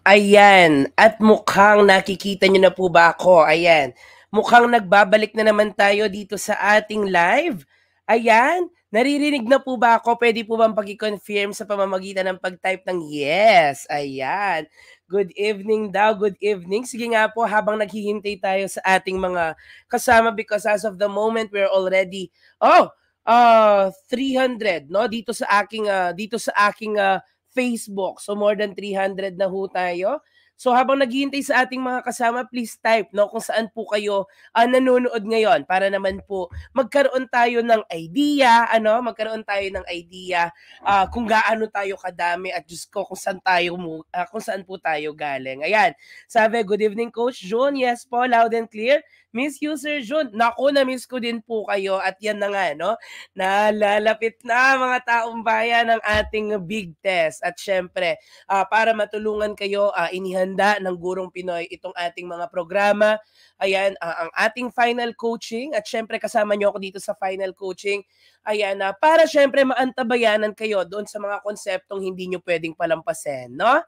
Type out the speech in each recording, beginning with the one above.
Ayan, at mukhang nakikita nyo na po ba ako? Ayan, mukhang nagbabalik na naman tayo dito sa ating live. Ayan, naririnig na po ba ako? Pwede po bang pag-confirm sa pamamagitan ng pag-type ng yes? Ayan, good evening daw, good evening. Sige nga po, habang naghihintay tayo sa ating mga kasama because as of the moment, we're already, oh, uh, 300, no? Dito sa aking, uh, dito sa aking uh, Facebook. So more than 300 na ho tayo. So habang naghihintay sa ating mga kasama, please type no kung saan po kayo uh, nanonood ngayon para naman po magkaroon tayo ng idea, ano, magkaroon tayo ng idea uh, kung gaano tayo kadami at just ko kung saan tayo uh, kung saan po tayo galing. Ayan. Sabi, good evening coach June. Yes po, loud and clear. Miss User Sir Jun. Naku, na-miss ko din po kayo. At yan na nga, no? Nalalapit na mga taong bayan ng ating big test. At syempre, uh, para matulungan kayo, uh, inihanda ng Gurong Pinoy itong ating mga programa. Ayan, uh, ang ating final coaching. At syempre, kasama niyo ako dito sa final coaching. Ayan, uh, para syempre maantabayanan kayo doon sa mga konseptong hindi nyo pwedeng palampasin, no?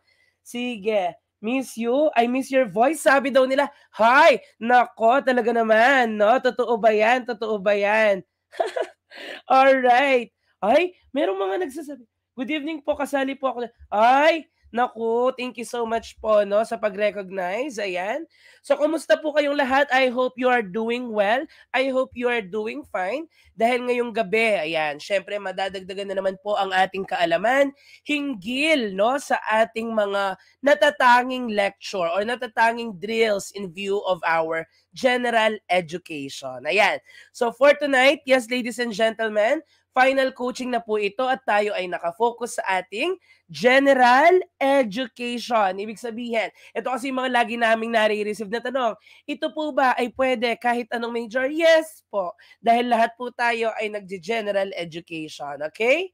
Sige miss you, I miss your voice, sabi daw nila. Hi! Nako, talaga naman, no? Totoo ba yan? Totoo ba yan? Alright. Ay, merong mga nagsasabi. Good evening po, kasali po ako. Ay, Naku, thank you so much po no sa pag-recognize. Ayan. So, kumusta po kayong lahat? I hope you are doing well. I hope you are doing fine. Dahil ngayong gabi, ayan, syempre madadagdagan na naman po ang ating kaalaman hinggil no sa ating mga natatanging lecture or natatanging drills in view of our general education. Ayan. So, for tonight, yes, ladies and gentlemen, Final coaching na po ito at tayo ay nakafocus sa ating general education. Ibig sabihin, ito kasi yung mga lagi naming nare-receive na tanong, ito po ba ay pwede kahit anong major? Yes po, dahil lahat po tayo ay nagje-general education, okay?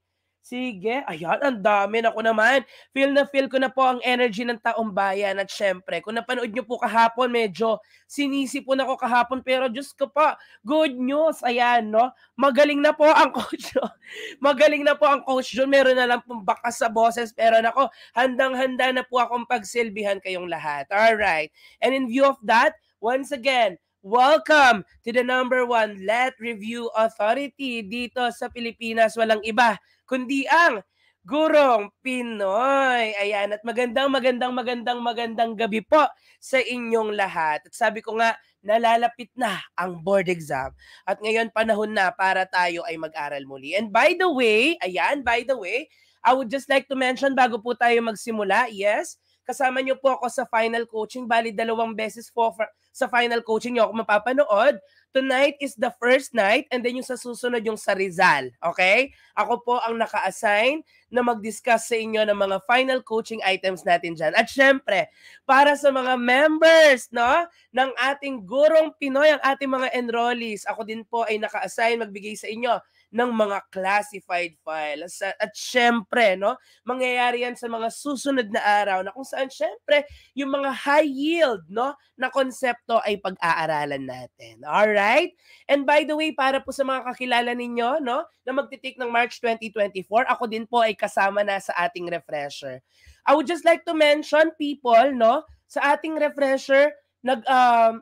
Sige, ayan, ang dami na ko naman. Feel na feel ko na po ang energy ng taong bayan at syempre, kung napanood nyo po kahapon, medyo sinisi po na ko kahapon pero just ko pa, good news, ayan, no? Magaling na po ang coach John. Magaling na po ang coach John. Meron na lang pong bakas sa boses pero nako, handang-handa na po akong pagsilbihan kayong lahat. All right. And in view of that, once again, Welcome to the number one Let Review Authority dito sa Pilipinas. Walang iba kundi ang Gurong Pinoy. Ayan, at magandang, magandang, magandang, magandang gabi po sa inyong lahat. At sabi ko nga, nalalapit na ang board exam. At ngayon, panahon na para tayo ay mag-aral muli. And by the way, ayan, by the way, I would just like to mention bago po tayo magsimula, yes, kasama niyo po ako sa final coaching. Bali, dalawang beses po for, sa final coaching niyo ako mapapanood. Tonight is the first night and then yung sa susunod yung sa Rizal. Okay? Ako po ang naka-assign na mag-discuss sa inyo ng mga final coaching items natin dyan. At syempre, para sa mga members no, ng ating gurong Pinoy, ang ating mga enrollees, ako din po ay naka-assign magbigay sa inyo ng mga classified files. At, at syempre, no, mangyayari yan sa mga susunod na araw na kung saan syempre yung mga high yield no, na konsepto ay pag-aaralan natin. All right? And by the way, para po sa mga kakilala ninyo no, na magtitik ng March 2024, ako din po ay kasama na sa ating refresher. I would just like to mention people no, sa ating refresher nag um,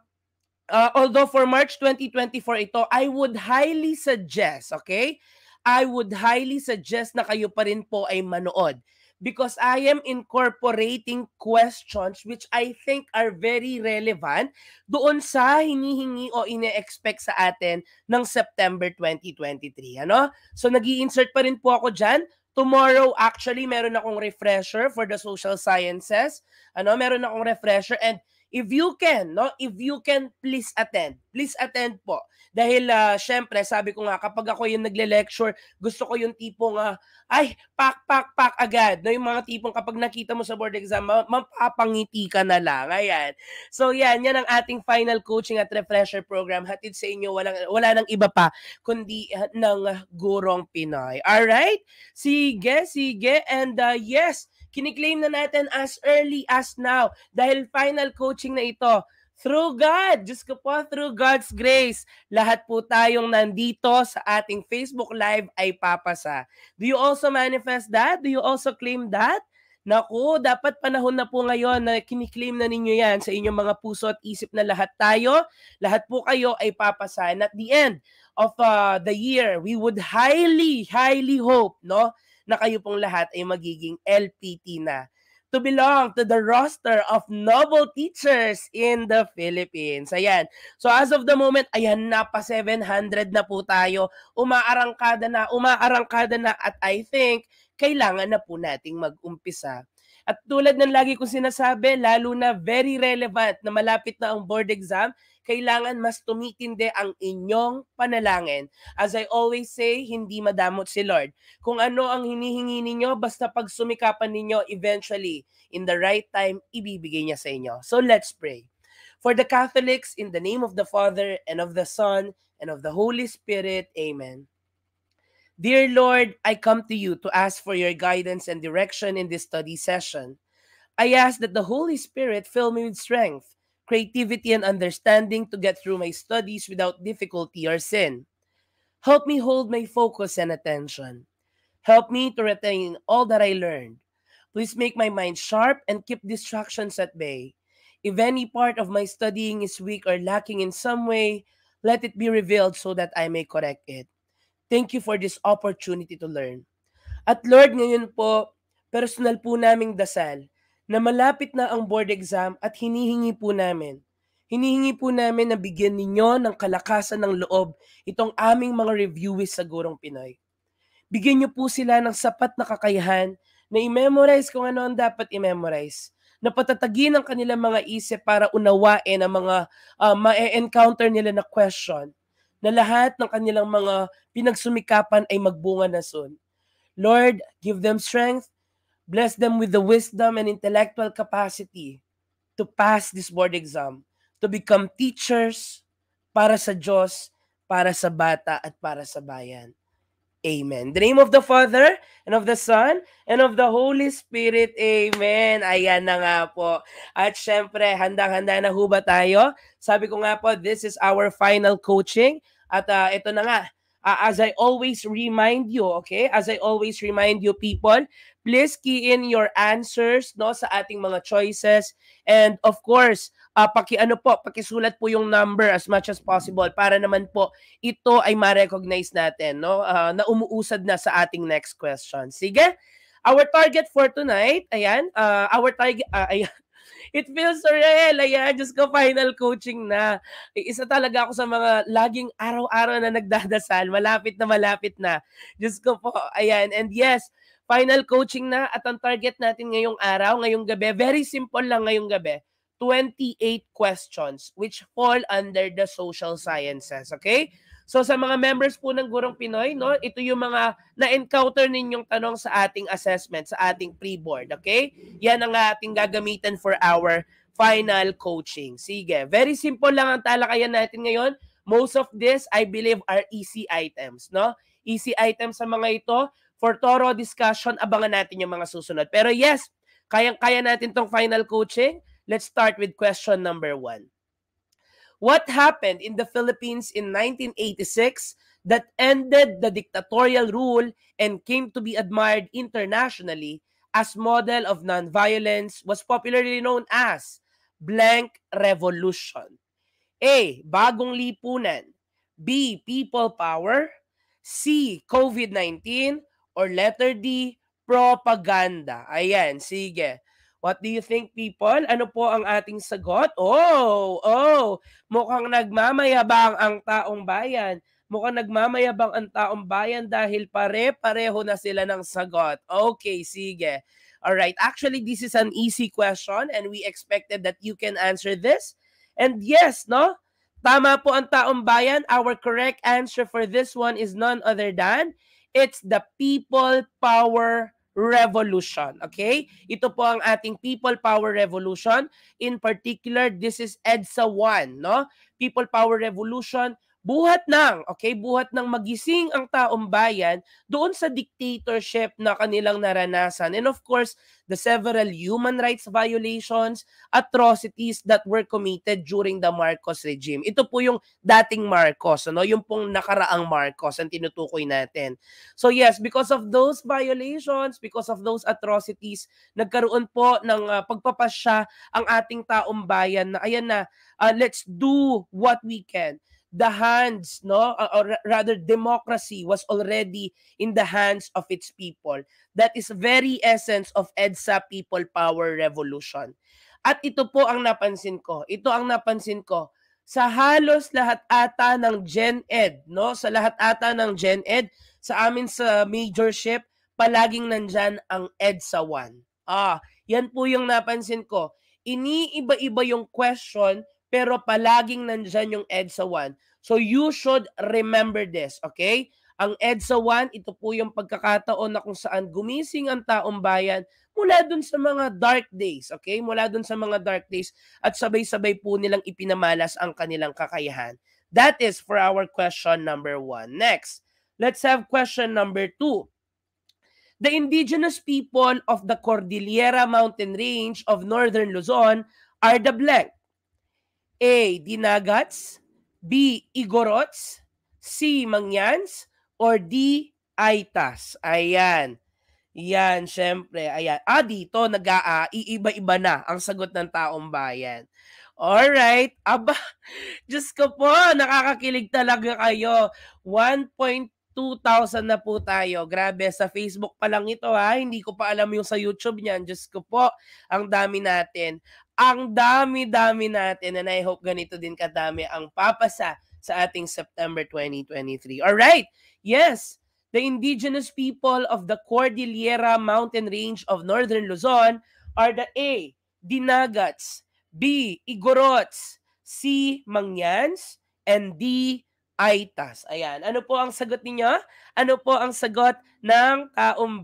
uh, although for March 2024 ito, I would highly suggest, okay? I would highly suggest na kayo pa rin po ay manood because I am incorporating questions which I think are very relevant doon sa hinihingi o ine-expect sa atin ng September 2023. Ano? So nag insert pa rin po ako dyan. Tomorrow, actually, meron akong refresher for the social sciences. Ano? Meron akong refresher and if you can, no? If you can, please attend. Please attend po. Dahil uh, syempre, sabi ko nga kapag ako yung nagle-lecture, gusto ko yung tipong uh, ay pak pak pak agad. No, yung mga tipong kapag nakita mo sa board exam, mapapangiti ka na lang. Ayan. So yan, yan ang ating final coaching at refresher program. Hatid sa inyo walang wala nang iba pa kundi uh, ng gurong Pinoy. All right? Sige, sige. And uh, yes, kiniklaim na natin as early as now dahil final coaching na ito. Through God, just ko po, through God's grace, lahat po tayong nandito sa ating Facebook Live ay papasa. Do you also manifest that? Do you also claim that? Naku, dapat panahon na po ngayon na kiniklaim na ninyo yan sa inyong mga puso at isip na lahat tayo, lahat po kayo ay papasa. And at the end of uh, the year, we would highly, highly hope, no? na kayo pong lahat ay magiging LPT na to belong to the roster of noble teachers in the Philippines. Ayan. So as of the moment, ayan na pa 700 na po tayo. Umaarangkada na, umaarangkada na at I think kailangan na po nating mag-umpisa at tulad ng lagi kong sinasabi, lalo na very relevant na malapit na ang board exam, kailangan mas tumitindi ang inyong panalangin. As I always say, hindi madamot si Lord. Kung ano ang hinihingi ninyo, basta pag sumikapan ninyo, eventually, in the right time, ibibigay niya sa inyo. So let's pray. For the Catholics, in the name of the Father, and of the Son, and of the Holy Spirit, Amen. Dear Lord, I come to you to ask for your guidance and direction in this study session. I ask that the Holy Spirit fill me with strength, creativity, and understanding to get through my studies without difficulty or sin. Help me hold my focus and attention. Help me to retain all that I learned. Please make my mind sharp and keep distractions at bay. If any part of my studying is weak or lacking in some way, let it be revealed so that I may correct it. Thank you for this opportunity to learn. At Lord, ngayon po, personal po naming dasal na malapit na ang board exam at hinihingi po namin. Hinihingi po namin na bigyan ninyo ng kalakasan ng loob itong aming mga reviewees sa Gurong Pinoy. Bigyan niyo po sila ng sapat na kakayahan na i-memorize kung ano ang dapat i-memorize na patatagin ang kanilang mga isip para unawain ang mga uh, ah, ma-encounter nila na question na lahat ng kanilang mga pinagsumikapan ay magbunga na soon. Lord, give them strength, bless them with the wisdom and intellectual capacity to pass this board exam, to become teachers para sa Diyos, para sa bata at para sa bayan. Amen. The name of the Father, and of the Son, and of the Holy Spirit. Amen. Ayan na nga po. At syempre, handang-handa na ho ba tayo? Sabi ko nga po, this is our final coaching. At uh, ito na nga, uh, as I always remind you, okay? As I always remind you people, please key in your answers no sa ating mga choices and of course, uh, ah, paki ano po, pakisulat po yung number as much as possible para naman po ito ay ma-recognize natin, no? Uh, na umuusad na sa ating next question. Sige? Our target for tonight, ayan, uh, our target, uh, ayan, It feels surreal. Ayan, just ko, final coaching na. Isa talaga ako sa mga laging araw-araw na nagdadasal. Malapit na malapit na. just ko po. Ayan. And yes, final coaching na at ang target natin ngayong araw, ngayong gabi, very simple lang ngayong gabi. 28 questions which fall under the social sciences, okay? So sa mga members po ng Gurong Pinoy, no, ito yung mga na-encounter ninyong tanong sa ating assessment, sa ating pre-board, okay? Yan ang ating gagamitin for our final coaching. Sige, very simple lang ang talakayan natin ngayon. Most of this, I believe, are easy items, no? Easy items sa mga ito. For thorough discussion, abangan natin yung mga susunod. Pero yes, kayang-kaya natin tong final coaching. Let's start with question number one what happened in the Philippines in 1986 that ended the dictatorial rule and came to be admired internationally as model of nonviolence was popularly known as blank revolution. A. Bagong lipunan. B. People power. C. COVID-19. Or letter D. Propaganda. Ayan, sige. What do you think, people? Ano po ang ating sagot? Oh, oh, mukhang nagmamayabang ang taong bayan. Mukhang nagmamayabang ang taong bayan dahil pare-pareho na sila ng sagot. Okay, sige. All right. Actually, this is an easy question and we expected that you can answer this. And yes, no? Tama po ang taong bayan. Our correct answer for this one is none other than it's the People Power Revolution. Okay? Ito po ang ating People Power Revolution. In particular, this is EDSA 1, no? People Power Revolution buhat ng, okay, buhat ng magising ang taong bayan doon sa dictatorship na kanilang naranasan. And of course, the several human rights violations, atrocities that were committed during the Marcos regime. Ito po yung dating Marcos, ano, yung pong nakaraang Marcos ang tinutukoy natin. So yes, because of those violations, because of those atrocities, nagkaroon po ng uh, pagpapasya ang ating taong bayan na ayan na, uh, let's do what we can the hands, no, or rather democracy was already in the hands of its people. That is very essence of EDSA people power revolution. At ito po ang napansin ko. Ito ang napansin ko sa halos lahat ata ng Gen Ed, no? Sa lahat ata ng Gen Ed, sa amin sa majorship, palaging nandyan ang EDSA 1. Ah, yan po yung napansin ko. Iniiba-iba yung question pero palaging nandyan yung EDSA 1. So you should remember this, okay? Ang EDSA 1, ito po yung pagkakataon na kung saan gumising ang taong bayan mula dun sa mga dark days, okay? Mula dun sa mga dark days at sabay-sabay po nilang ipinamalas ang kanilang kakayahan. That is for our question number one. Next, let's have question number two. The indigenous people of the Cordillera Mountain Range of Northern Luzon are the blank. A. Dinagats B. Igorots C. Mangyans or D. Aitas. Ayan. Yan, syempre. Ayan. Ah, dito, nag -a, iiba-iba na ang sagot ng taong bayan. Alright. Aba, Diyos ko po, nakakakilig talaga kayo. 1.2,000 na po tayo. Grabe, sa Facebook pa lang ito ha. Hindi ko pa alam yung sa YouTube niyan. Diyos ko po, ang dami natin ang dami-dami natin and I hope ganito din kadami ang papasa sa ating September 2023. All right. Yes, the indigenous people of the Cordillera Mountain Range of Northern Luzon are the A, Dinagats, B, Igorots, C, Mangyans, and D, Aitas. Ayan. Ano po ang sagot ninyo? Ano po ang sagot ng taong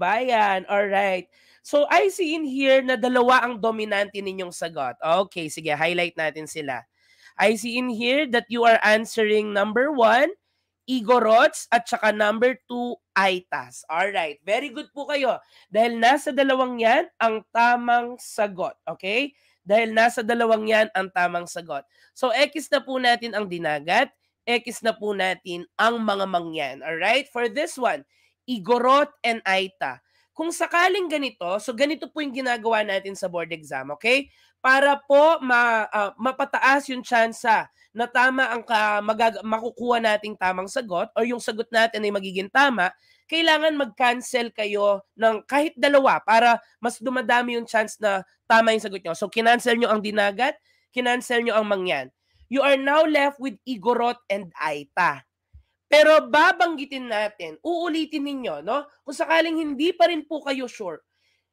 All right. So I see in here na dalawa ang dominante ninyong sagot. Okay, sige, highlight natin sila. I see in here that you are answering number one, Igorots at saka number 2, Aitas. Alright, very good po kayo. Dahil nasa dalawang yan ang tamang sagot. Okay? Dahil nasa dalawang yan ang tamang sagot. So, X na po natin ang dinagat. X na po natin ang mga mangyan. Alright? For this one, Igorot and Aita. Kung sakaling ganito, so ganito po yung ginagawa natin sa board exam, okay? Para po ma, uh, mapataas yung chance ah, na tama ang ka, magag- makukuha nating tamang sagot or yung sagot natin ay magiging tama, kailangan mag-cancel kayo ng kahit dalawa para mas dumadami yung chance na tama yung sagot nyo. So, kinancel nyo ang dinagat, kinancel nyo ang mangyan. You are now left with Igorot and Aita. Pero babanggitin natin, uulitin ninyo, no? Kung sakaling hindi pa rin po kayo sure,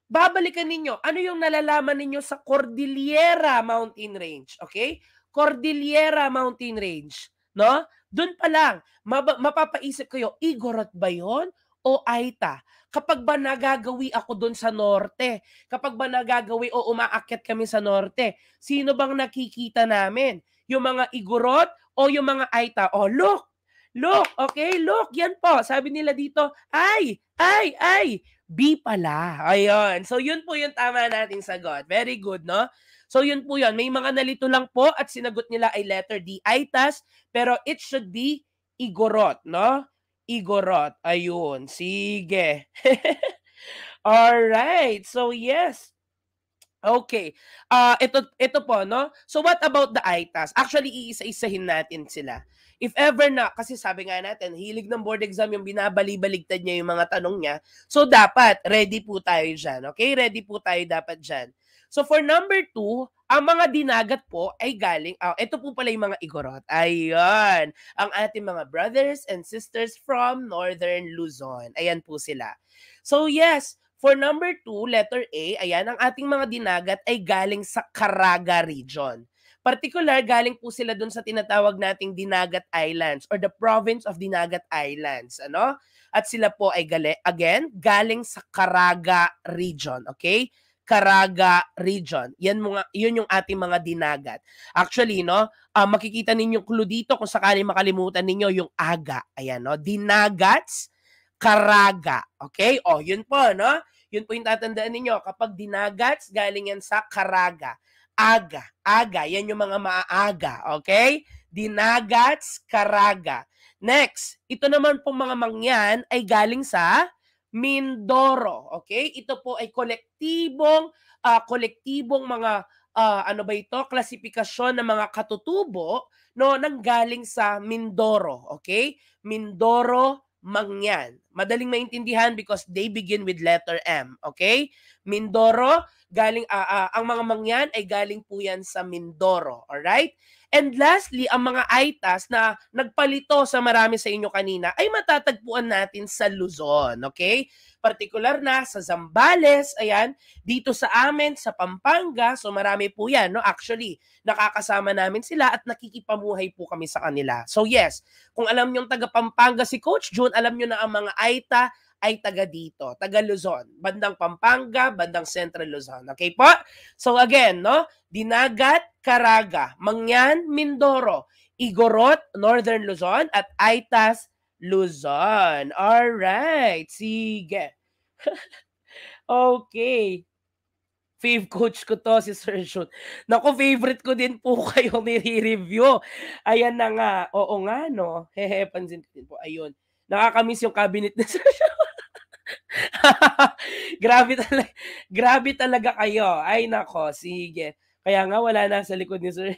babalikan ninyo, ano yung nalalaman ninyo sa Cordillera Mountain Range, okay? Cordillera Mountain Range, no? Doon pa lang, mapapaisip kayo, Igorot ba yon? o Aita. Kapag ba nagagawi ako doon sa norte? Kapag ba nagagawi o umaakyat kami sa norte? Sino bang nakikita namin? Yung mga Igorot o yung mga Aita? Oh, look! Look, okay? Look, yan po. Sabi nila dito, ay, ay, ay. B pala. Ayun. So, yun po yung tama nating sagot. Very good, no? So, yun po yun. May mga nalito lang po at sinagot nila ay letter D, ITAS. Pero it should be Igorot, no? Igorot. Ayun. Sige. Alright. So, yes. Okay. Uh, ito, ito po, no? So, what about the ITAS? Actually, iisa-isahin natin sila. If ever na, kasi sabi nga natin, hilig ng board exam yung binabalibaligtad niya yung mga tanong niya. So dapat, ready po tayo dyan. Okay? Ready po tayo dapat dyan. So for number two, ang mga dinagat po ay galing, oh, ito po pala yung mga igorot. Ayun, ang ating mga brothers and sisters from Northern Luzon. Ayan po sila. So yes, For number 2, letter A, ayan, ang ating mga dinagat ay galing sa Caraga region. Particular, galing po sila dun sa tinatawag nating Dinagat Islands or the province of Dinagat Islands. Ano? At sila po ay, gali, again, galing sa Caraga region. Okay? Caraga region. Yan mga yun yung ating mga dinagat. Actually, no, uh, makikita ninyo clue dito kung sakali makalimutan ninyo yung aga. Ayan, no. Dinagats, Caraga. Okay? Oh, yun po, no? Yun po yung tatandaan ninyo. Kapag dinagats, galing yan sa Caraga aga. Aga, yan yung mga maaga, okay? Dinagats, karaga. Next, ito naman pong mga mangyan ay galing sa Mindoro, okay? Ito po ay kolektibong uh, kolektibong mga uh, ano ba ito, klasifikasyon ng mga katutubo no nang galing sa Mindoro, okay? Mindoro Mangyan. Madaling maintindihan because they begin with letter M, okay? Mindoro, galing uh, uh, ang mga mangyan ay galing po yan sa Mindoro, all right? And lastly, ang mga ITAS na nagpalito sa marami sa inyo kanina ay matatagpuan natin sa Luzon, okay? Partikular na sa Zambales, ayan, dito sa amin, sa Pampanga, so marami po yan, no? Actually, nakakasama namin sila at nakikipamuhay po kami sa kanila. So yes, kung alam nyo taga Pampanga si Coach June, alam nyo na ang mga ITA ay taga dito, taga Luzon, bandang Pampanga, bandang Central Luzon. Okay po? So again, no? Dinagat, Caraga, Mangyan, Mindoro, Igorot, Northern Luzon at Aitas, Luzon. All right, sige. okay. Fave coach ko to, si Sir Shoot. Naku, favorite ko din po kayo nire-review. Ayan na nga. Oo nga, no? Hehe, pansin ko din po. Ayun. Nakakamiss yung cabinet ni Sir Shun. grabe talaga, grabe talaga kayo. Ay nako, sige. Kaya nga wala na sa likod ni Sir.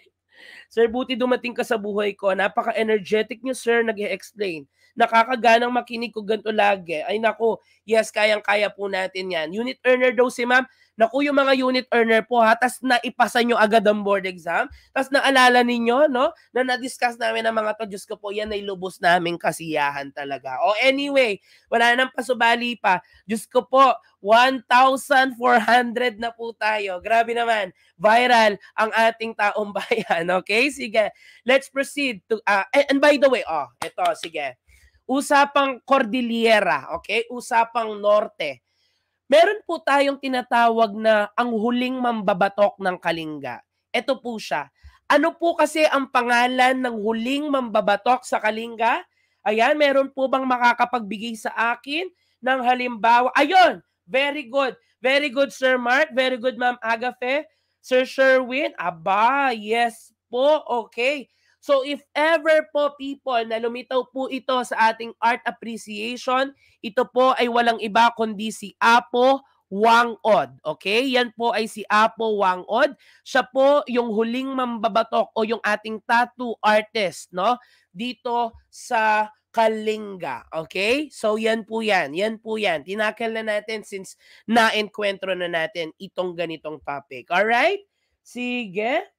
Sir, buti dumating ka sa buhay ko. Napaka-energetic niyo, sir, nag explain Nakakaganang makinig ko ganito lagi. Ay nako, yes, kayang-kaya po natin yan. Unit earner daw si ma'am. Naku, yung mga unit earner po ha, tas naipasa nyo agad ang board exam, tas naalala ninyo, no, na na-discuss namin ang mga to, Diyos ko po, yan ay lubos namin kasiyahan talaga. O anyway, wala nang pasubali pa. Diyos ko po, 1,400 na po tayo. Grabe naman, viral ang ating taong bayan. Okay, sige. Let's proceed to, uh, and by the way, oh, eto, sige. Usapang Cordillera, okay? Usapang Norte Meron po tayong tinatawag na ang huling mambabatok ng Kalinga. Ito po siya. Ano po kasi ang pangalan ng huling mambabatok sa Kalinga? Ayan, meron po bang makakapagbigay sa akin ng halimbawa? Ayun, very good. Very good, Sir Mark. Very good, Ma'am Agafe. Sir Sherwin, aba, yes po, okay. So if ever po people na lumitaw po ito sa ating art appreciation, ito po ay walang iba kundi si Apo Wang Od. Okay? Yan po ay si Apo Wang Od. Siya po yung huling mambabatok o yung ating tattoo artist, no? Dito sa Kalinga. Okay? So yan po yan. Yan po yan. Tinakel na natin since na-enkwentro na natin itong ganitong topic. Alright? Sige.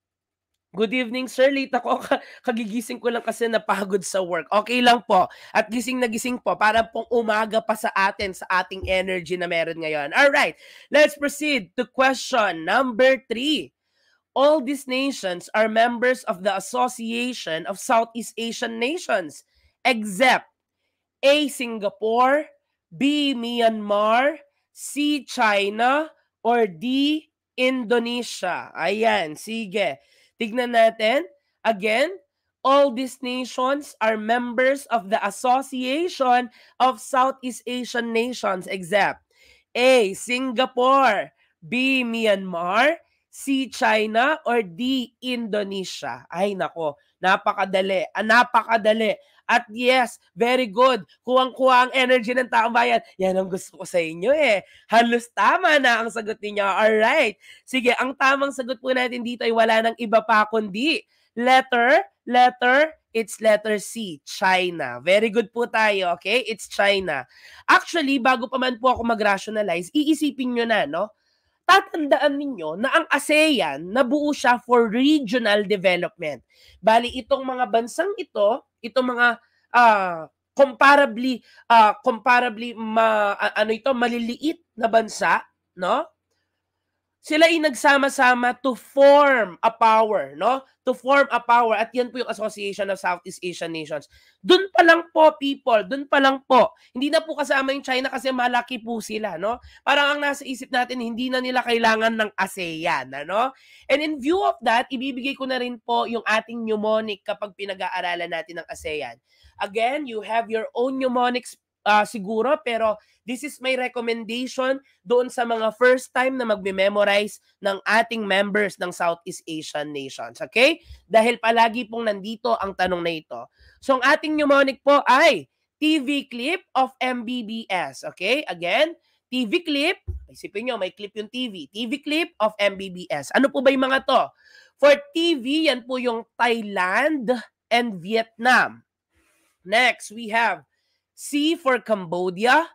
Good evening, sir. Late ako. Kagigising ko lang kasi napagod sa work. Okay lang po. At gising na gising po. Parang pong umaga pa sa atin, sa ating energy na meron ngayon. All right. Let's proceed to question number three. All these nations are members of the Association of Southeast Asian Nations, except A. Singapore, B. Myanmar, C. China, or D. Indonesia. Ayan, sige. Sige. Tignan natin. Again, all these nations are members of the Association of Southeast Asian Nations except A. Singapore, B. Myanmar, C. China, or D. Indonesia. Ay nako, napakadali. Ah, napakadali. At yes, very good. Kuwang-kuwa ang energy ng taong bayan. Yan ang gusto ko sa inyo eh. Halos tama na ang sagot ninyo. Alright. Sige, ang tamang sagot po natin dito ay wala ng iba pa kundi letter, letter, it's letter C, China. Very good po tayo, okay? It's China. Actually, bago pa man po ako mag-rationalize, iisipin nyo na, no? tatandaan ninyo na ang ASEAN nabuo siya for regional development. Bali itong mga bansang ito ito mga uh, comparably uh, comparably ma, ano ito maliliit na bansa, no? sila ay nagsama-sama to form a power, no? To form a power. At yan po yung Association of Southeast Asian Nations. Doon pa lang po, people. Doon pa lang po. Hindi na po kasama yung China kasi malaki po sila, no? Parang ang nasa isip natin, hindi na nila kailangan ng ASEAN, ano? And in view of that, ibibigay ko na rin po yung ating mnemonic kapag pinag-aaralan natin ng ASEAN. Again, you have your own mnemonics uh, siguro pero this is my recommendation doon sa mga first time na magme-memorize ng ating members ng Southeast Asian nations, okay? Dahil palagi pong nandito ang tanong na ito. So ang ating mnemonic po ay TV clip of MBBS, okay? Again, TV clip, isipin nyo, may clip yung TV. TV clip of MBBS. Ano po ba yung mga to? For TV, yan po yung Thailand and Vietnam. Next, we have C for Cambodia,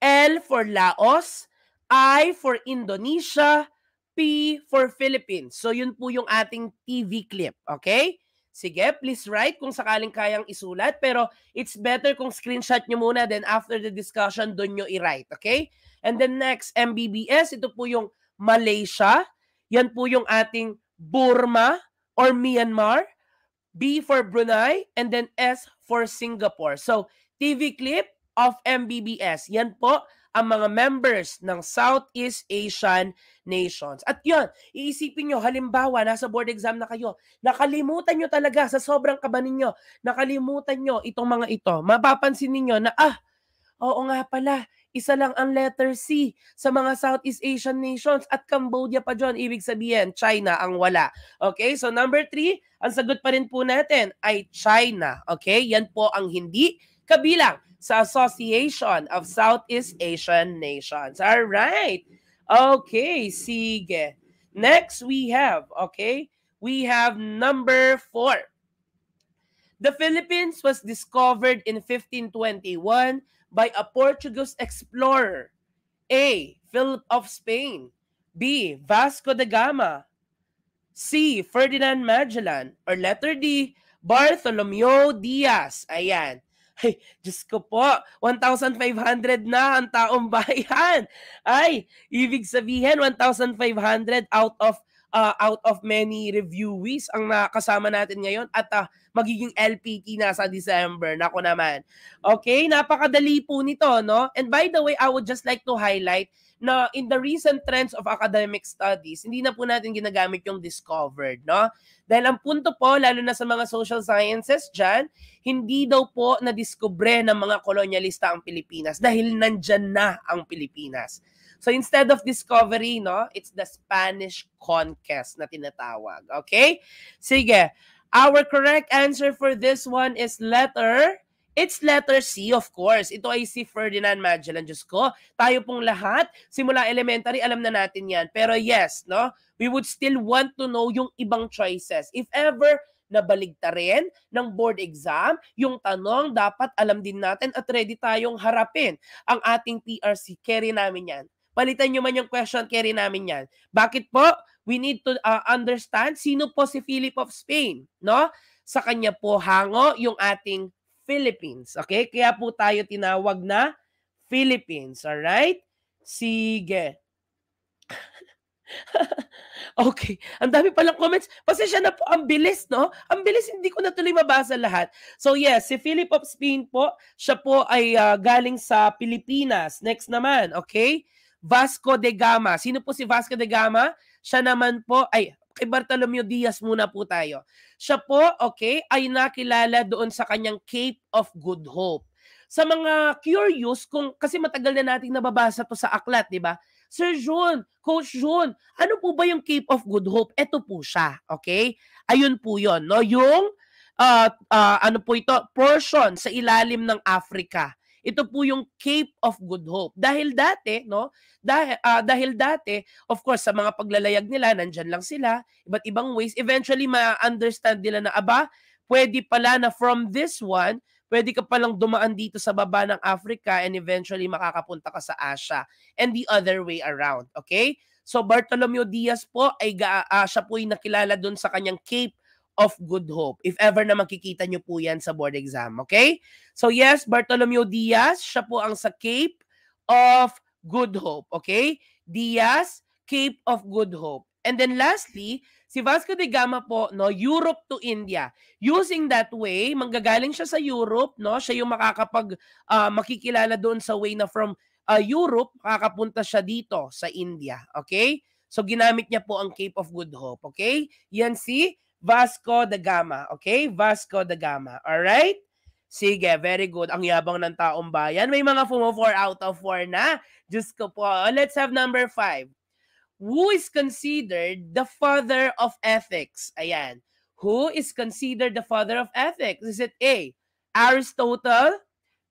L for Laos, I for Indonesia, P for Philippines. So yun po yung ating TV clip, okay? Sige, please write kung sakaling kayang isulat. Pero it's better kung screenshot nyo muna. Then after the discussion, doon nyo i-write. Okay? And then next, MBBS. Ito po yung Malaysia. Yan po yung ating Burma or Myanmar. B for Brunei. And then S for Singapore. So TV clip of MBBS. Yan po ang mga members ng Southeast Asian Nations. At yun, iisipin nyo, halimbawa, nasa board exam na kayo, nakalimutan nyo talaga sa sobrang kaba ninyo, nakalimutan nyo itong mga ito. Mapapansin ninyo na, ah, oo nga pala, isa lang ang letter C sa mga Southeast Asian nations at Cambodia pa dyan. Ibig sabihin, China ang wala. Okay, so number three, ang sagot pa rin po natin ay China. Okay, yan po ang hindi kabilang sa Association of Southeast Asian Nations. All right. Okay, sige. Next we have, okay, we have number four. The Philippines was discovered in 1521 by a Portuguese explorer. A. Philip of Spain. B. Vasco da Gama. C. Ferdinand Magellan. Or letter D. Bartholomew Diaz. Ayan. Ay, Diyos ko po, 1,500 na ang taong bayan. Ay, ibig sabihin, 1,500 out of uh, out of many reviewees ang nakasama natin ngayon at uh, magiging LPT na sa December. Nako naman. Okay, napakadali po nito, no? And by the way, I would just like to highlight na in the recent trends of academic studies, hindi na po natin ginagamit yung discovered, no? Dahil ang punto po, lalo na sa mga social sciences dyan, hindi daw po na-discover ng mga kolonyalista ang Pilipinas dahil nandyan na ang Pilipinas. So instead of discovery, no, it's the Spanish conquest na tinatawag. Okay? Sige. Our correct answer for this one is letter It's letter C, of course. Ito ay si Ferdinand Magellan. Diyos ko, tayo pong lahat, simula elementary, alam na natin yan. Pero yes, no? we would still want to know yung ibang choices. If ever rin ng board exam, yung tanong dapat alam din natin at ready tayong harapin ang ating PRC. Carry namin yan. Palitan nyo man yung question, carry namin yan. Bakit po? We need to uh, understand sino po si Philip of Spain, no? Sa kanya po hango yung ating Philippines. Okay? Kaya po tayo tinawag na Philippines. Alright? Sige. okay. Ang dami palang comments. Pasensya na po. Ang bilis, no? Ang bilis. Hindi ko natuloy mabasa lahat. So yes, si Philip of Spain po, siya po ay uh, galing sa Pilipinas. Next naman, okay? Vasco de Gama. Sino po si Vasco de Gama? Siya naman po, ay, kay Bartolomeo Diaz muna po tayo. Siya po, okay, ay nakilala doon sa kanyang Cape of Good Hope. Sa mga curious, kung kasi matagal na nating nababasa to sa aklat, di ba? Sir John, Coach John, ano po ba yung Cape of Good Hope? Ito po siya, okay? Ayun po yon no? Yung, uh, uh, ano po ito, portion sa ilalim ng Africa ito po yung Cape of Good Hope. Dahil dati, no? Dahil, uh, dahil dati, of course, sa mga paglalayag nila, nandyan lang sila, iba't ibang ways. Eventually, ma-understand nila na, aba, pwede pala na from this one, pwede ka palang dumaan dito sa baba ng Africa and eventually makakapunta ka sa Asia and the other way around, okay? So Bartolomeo Diaz po ay uh, siya po ay nakilala doon sa kanyang Cape of Good Hope. If ever na makikita nyo po yan sa board exam, okay? So yes, Bartolomeo Diaz, siya po ang sa Cape of Good Hope, okay? Diaz, Cape of Good Hope. And then lastly, si Vasco de Gama po, no, Europe to India. Using that way, manggagaling siya sa Europe, no? Siya yung makakapag uh, makikilala doon sa way na from uh, Europe, makakapunta siya dito sa India, okay? So ginamit niya po ang Cape of Good Hope, okay? Yan si Vasco da Gama. Okay? Vasco da Gama. Alright? Sige, very good. Ang yabang ng taong bayan. May mga fumo 4 out of 4 na. Diyos ko po. Let's have number 5. Who is considered the father of ethics? Ayan. Who is considered the father of ethics? Is it A. Aristotle?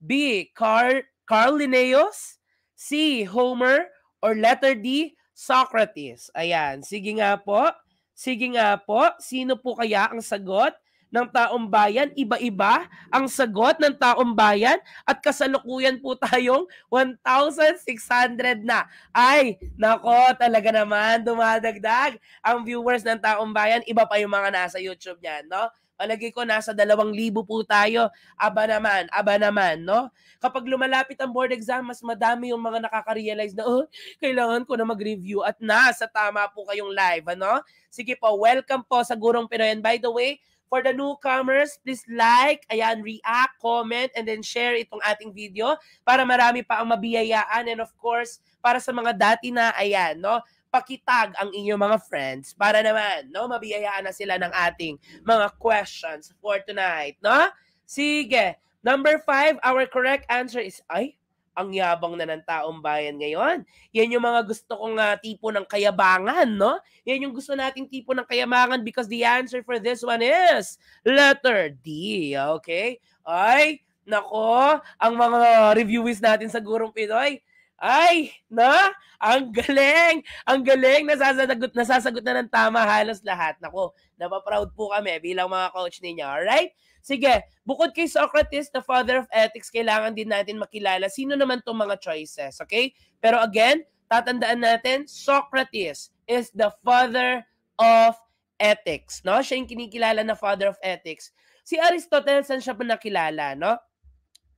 B. Carl, Carl Linnaeus? C. Homer? Or letter D. Socrates? Ayan. Sige nga po. Sige nga po, sino po kaya ang sagot ng taong bayan? Iba-iba ang sagot ng taong bayan at kasalukuyan po tayong 1,600 na. Ay, nako, talaga naman dumadagdag ang viewers ng taong bayan. Iba pa yung mga nasa YouTube niyan, no? palagi ko nasa dalawang libo po tayo. Aba naman, aba naman, no? Kapag lumalapit ang board exam, mas madami yung mga nakaka-realize na, oh, kailangan ko na mag-review at nasa tama po kayong live, ano? Sige po, welcome po sa Gurong Pinoy. And by the way, for the newcomers, please like, ayan, react, comment, and then share itong ating video para marami pa ang mabiyayaan. And of course, para sa mga dati na, ayan, no? pakitag ang inyong mga friends para naman, no, mabiyayaan na sila ng ating mga questions for tonight, no? Sige. Number five, our correct answer is, ay, ang yabang na ng taong bayan ngayon. Yan yung mga gusto kong uh, tipo ng kayabangan, no? Yan yung gusto nating tipo ng kayabangan because the answer for this one is letter D, okay? Ay, nako, ang mga reviewers natin sa Gurong Pinoy, ay, na? Ang galing! Ang galing! Nasasagot, nasasagot na ng tama halos lahat. Nako, napaproud po kami bilang mga coach ninyo. Alright? Sige, bukod kay Socrates, the father of ethics, kailangan din natin makilala sino naman itong mga choices. Okay? Pero again, tatandaan natin, Socrates is the father of ethics. No? Siya yung kinikilala na father of ethics. Si Aristotle, saan siya pa nakilala? No?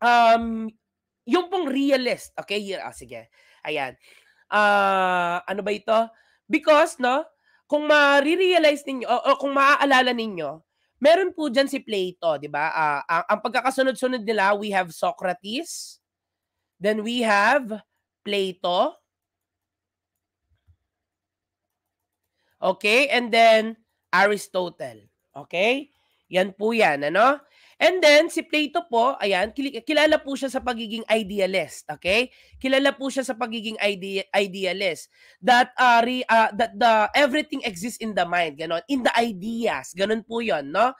Um, yung pong realist. Okay, here. Ah, sige. Ayan. Uh, ano ba ito? Because, no, kung ma-realize ninyo, o, o kung maaalala ninyo, meron po dyan si Plato, di ba? Uh, ang, ang pagkakasunod-sunod nila, we have Socrates, then we have Plato, okay, and then Aristotle, okay? Yan po yan, ano? And then, si Plato po, ayan, kilala po siya sa pagiging idealist, okay? Kilala po siya sa pagiging idea, idealist. That, uh, re, uh, that the everything exists in the mind, ganon. In the ideas, ganon po yon, no?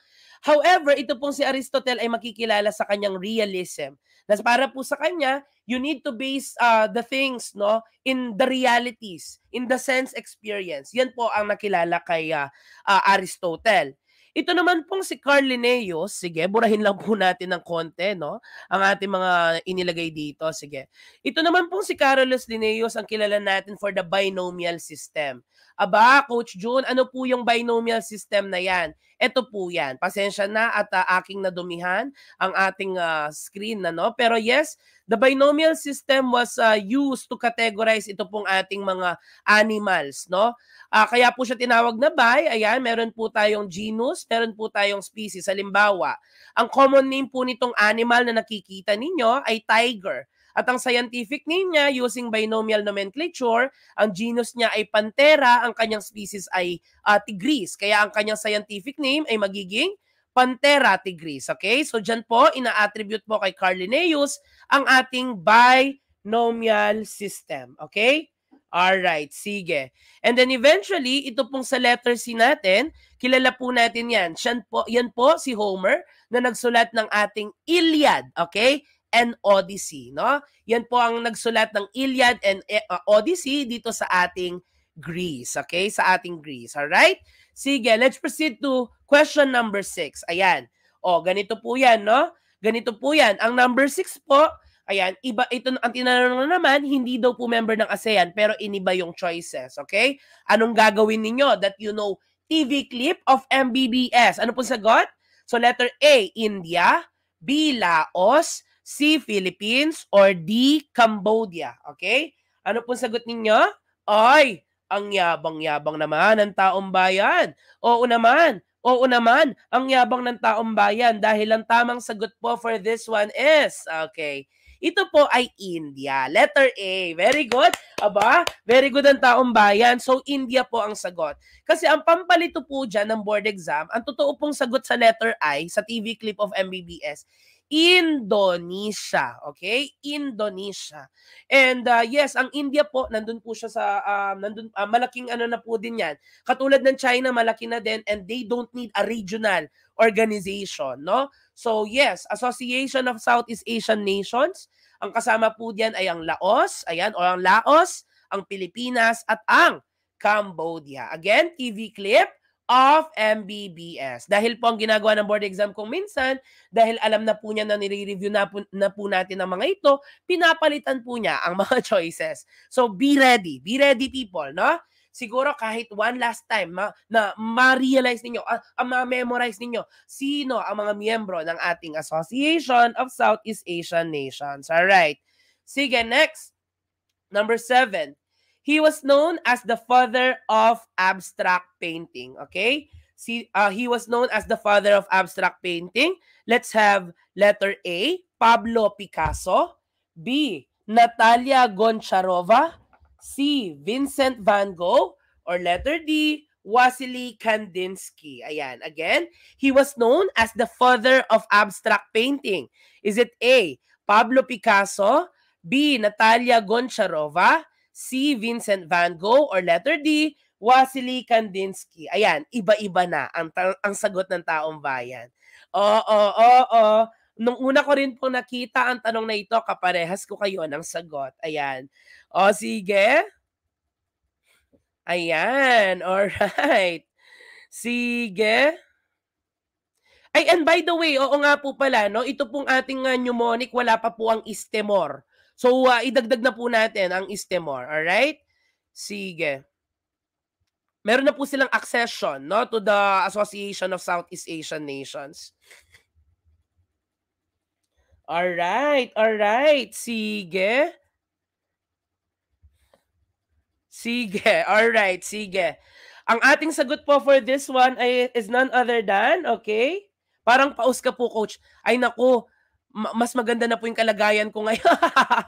However, ito pong si Aristotle ay makikilala sa kanyang realism. Na para po sa kanya, you need to base uh, the things no in the realities, in the sense experience. Yan po ang nakilala kay uh, uh, Aristotle. Ito naman pong si Carl Linneo, sige, burahin lang po natin ng konti, no? Ang ating mga inilagay dito, sige. Ito naman pong si Carolus Linnaeus ang kilala natin for the binomial system. Aba, Coach June, ano po yung binomial system na yan? Ito po yan. Pasensya na at uh, aking nadumihan ang ating uh, screen na, no? Pero yes, The binomial system was uh, used to categorize ito pong ating mga animals, no? Uh, kaya po siya tinawag na bi. Ayan, meron po tayong genus, meron po tayong species. Halimbawa, ang common name po nitong animal na nakikita ninyo ay tiger. At ang scientific name niya using binomial nomenclature, ang genus niya ay Panthera, ang kanyang species ay uh, tigris. Kaya ang kanyang scientific name ay magiging Panthera tigris. Okay? So dyan po, ina-attribute po kay Carl Linnaeus ang ating binomial system. Okay? All right, sige. And then eventually, ito pong sa letter C natin, kilala po natin yan. Siyan po, yan po si Homer na nagsulat ng ating Iliad, okay? And Odyssey, no? Yan po ang nagsulat ng Iliad and eh, uh, Odyssey dito sa ating Greece, okay? Sa ating Greece, all right? Sige, let's proceed to question number 6. Ayan. O, oh, ganito po yan, no? Ganito po yan. Ang number 6 po, Ayan, iba ito ang tinanong naman, hindi daw po member ng ASEAN pero iniba yung choices, okay? Anong gagawin ninyo that you know TV clip of MBBS? Ano po sagot? So letter A, India, B, Laos, C, Philippines, or D, Cambodia, okay? Ano po sagot ninyo? Ay, ang yabang-yabang naman ng taong bayan. Oo naman, Oo naman, ang yabang ng taong bayan dahil ang tamang sagot po for this one is, okay, ito po ay India. Letter A. Very good. Aba, very good ang taong bayan. So, India po ang sagot. Kasi ang pampalito po dyan ng board exam, ang totoo pong sagot sa letter I, sa TV clip of MBBS, Indonesia. Okay? Indonesia. And uh, yes, ang India po, nandun po siya sa, uh, nandun, uh, malaking ano na po din yan. Katulad ng China, malaki na din and they don't need a regional organization, no? So yes, Association of Southeast Asian Nations. Ang kasama po diyan ay ang Laos, ayan, o ang Laos, ang Pilipinas, at ang Cambodia. Again, TV clip of MBBS. Dahil po ang ginagawa ng board exam kung minsan, dahil alam na po niya na nire-review na po, na po natin ang mga ito, pinapalitan po niya ang mga choices. So be ready. Be ready people, no? siguro kahit one last time ma- na ma-realize ninyo, uh, ma-memorize ninyo, sino ang mga miyembro ng ating Association of Southeast Asian Nations. All right. Sige, next. Number seven. He was known as the father of abstract painting. Okay? Si, uh, he was known as the father of abstract painting. Let's have letter A, Pablo Picasso. B, Natalia Goncharova. C. Vincent van Gogh or letter D. Wassily Kandinsky. Ayan, again, he was known as the father of abstract painting. Is it A. Pablo Picasso, B. Natalia Goncharova, C. Vincent van Gogh, or letter D. Wassily Kandinsky. Ayan, iba-iba na ang, ang sagot ng taong bayan. Oo, oo, oo. Nung una ko rin po nakita ang tanong na ito, kaparehas ko kayo ng sagot. Ayan. O, sige. Ayan. Alright. Sige. Ay, and by the way, oo nga po pala, no? ito pong ating uh, mnemonic, wala pa po ang istemor. So, uh, idagdag na po natin ang istemor, alright? Sige. Meron na po silang accession no, to the Association of Southeast Asian Nations. All right, all right. Sige. Sige, All right, sige. Ang ating sagot po for this one ay, is none other than, okay? Parang paus ka po, coach. Ay nako, mas maganda na po yung kalagayan ko ngayon.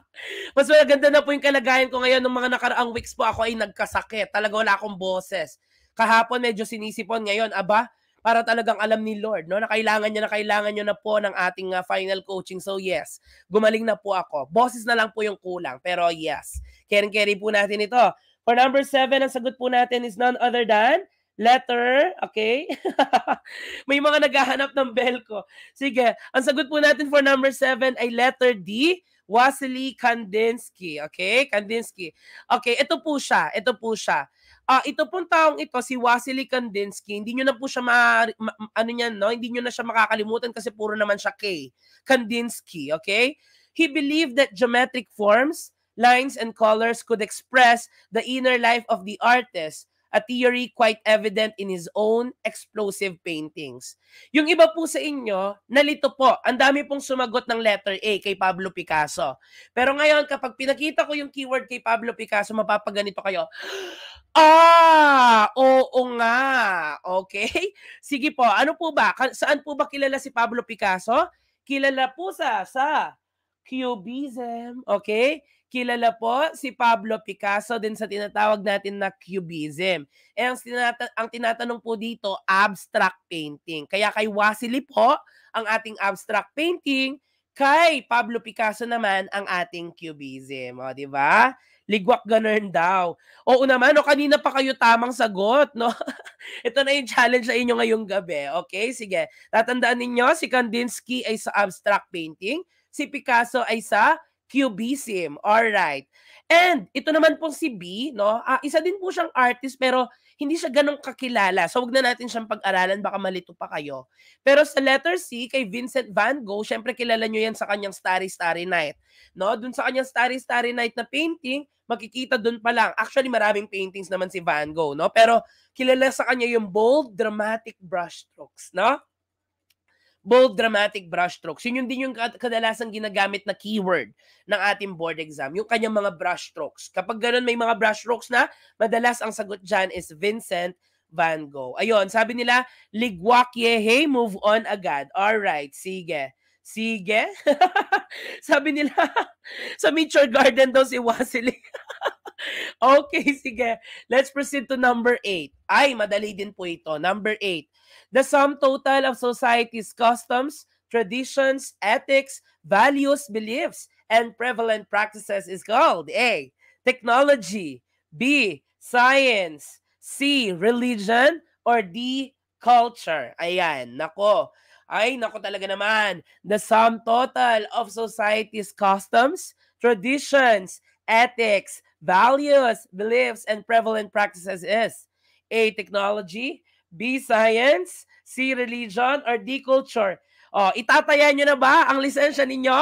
mas maganda na po yung kalagayan ko ngayon. Nung mga nakaraang weeks po ako ay nagkasakit. Talaga wala akong boses. Kahapon medyo sinisipon. Ngayon, aba, para talagang alam ni Lord no na kailangan niya na kailangan niyo na po ng ating uh, final coaching. So yes, gumaling na po ako. bosses na lang po yung kulang. Pero yes, carry-carry po natin ito. For number seven, ang sagot po natin is none other than letter, okay? May mga naghahanap ng bell ko. Sige, ang sagot po natin for number 7 ay letter D. Wassily Kandinsky. Okay? Kandinsky. Okay, ito po siya. Ito po siya. Uh, ito pong taong ito, si Wassily Kandinsky, hindi nyo na po siya ma, ma, ano niyan, no? hindi nyo na siya makakalimutan kasi puro naman siya K. Kandinsky, okay? He believed that geometric forms, lines, and colors could express the inner life of the artist a theory quite evident in his own explosive paintings. Yung iba po sa inyo, nalito po. Ang dami pong sumagot ng letter A kay Pablo Picasso. Pero ngayon, kapag pinakita ko yung keyword kay Pablo Picasso, mapapaganito kayo. Ah, oo nga. Okay? Sige po, ano po ba? Saan po ba kilala si Pablo Picasso? Kilala po sa sa Cubism, okay? kilala po si Pablo Picasso din sa tinatawag natin na Cubism. Eh, ang, tinata- ang tinatanong po dito, abstract painting. Kaya kay Wasily po, ang ating abstract painting, kay Pablo Picasso naman ang ating Cubism. O, di ba? Ligwak ganun daw. Oo naman, o kanina pa kayo tamang sagot, no? Ito na yung challenge sa inyo ngayong gabi. Okay, sige. Tatandaan ninyo, si Kandinsky ay sa abstract painting, si Picasso ay sa Cubism. All right. And ito naman po si B, no? Uh, isa din po siyang artist pero hindi siya ganong kakilala. So wag na natin siyang pag-aralan, baka malito pa kayo. Pero sa letter C, kay Vincent Van Gogh, syempre kilala niyo yan sa kanyang Starry Starry Night. No? Doon sa kanyang Starry Starry Night na painting, makikita doon pa lang. Actually, maraming paintings naman si Van Gogh, no? Pero kilala sa kanya yung bold, dramatic brush strokes, no? bold dramatic brushstrokes. Yun yung din yung kadalasang ginagamit na keyword ng ating board exam, yung kanyang mga brushstrokes. Kapag ganun may mga brushstrokes na, madalas ang sagot dyan is Vincent Van Gogh. Ayun, sabi nila, ligwak hey, move on agad. All right, sige. Sige. sabi nila, sa Mitchell Garden daw si Wasily. okay, sige. Let's proceed to number 8. Ay, madali din po ito. Number 8 the sum total of society's customs, traditions, ethics, values, beliefs, and prevalent practices is called A. Technology, B. Science, C. Religion, or D. Culture. Ayan, nako. Ay, nako talaga naman. The sum total of society's customs, traditions, ethics, values, beliefs, and prevalent practices is A. Technology, B. Science, C. Religion, or D. Culture. Oh, itataya niyo na ba ang lisensya ninyo?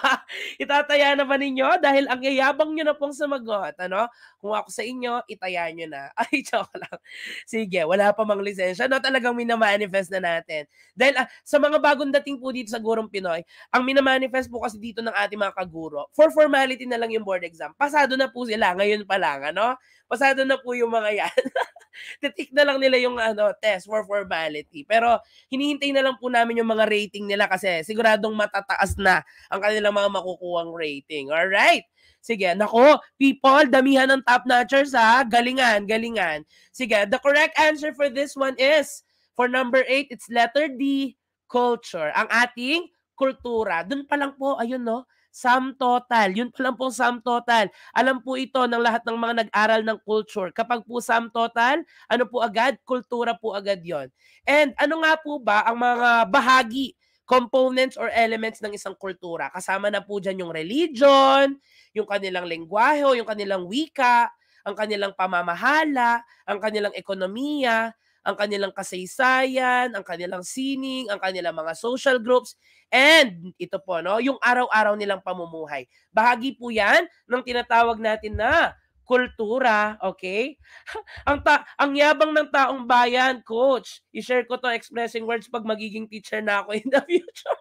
itataya na ba ninyo? Dahil ang yayabang niyo na pong sumagot. Ano? Kung ako sa inyo, itaya niyo na. Ay, joke lang. Sige, wala pa mang lisensya. No, talagang minamanifest na natin. Dahil uh, sa mga bagong dating po dito sa Gurong Pinoy, ang minamanifest po kasi dito ng ating mga kaguro, for formality na lang yung board exam. Pasado na po sila, ngayon pa lang. Ano? Pasado na po yung mga yan. titik na lang nila yung ano, test for formality. Pero hinihintay na lang po namin yung mga rating nila kasi siguradong matataas na ang kanilang mga makukuhang rating. All right. Sige, nako, people, damihan ng top notchers ha. Galingan, galingan. Sige, the correct answer for this one is for number 8, it's letter D, culture. Ang ating kultura. Doon pa lang po, ayun no, sum total. Yun pa lang pong sum total. Alam po ito ng lahat ng mga nag-aral ng culture. Kapag po sum total, ano po agad? Kultura po agad yon. And ano nga po ba ang mga bahagi components or elements ng isang kultura. Kasama na po dyan yung religion, yung kanilang lengguwahe, yung kanilang wika, ang kanilang pamamahala, ang kanilang ekonomiya, ang kanilang kasaysayan, ang kanilang sining, ang kanilang mga social groups, and ito po, no, yung araw-araw nilang pamumuhay. Bahagi po yan ng tinatawag natin na kultura, okay? ang ta- ang yabang ng taong bayan, coach. I-share ko to expressing words pag magiging teacher na ako in the future.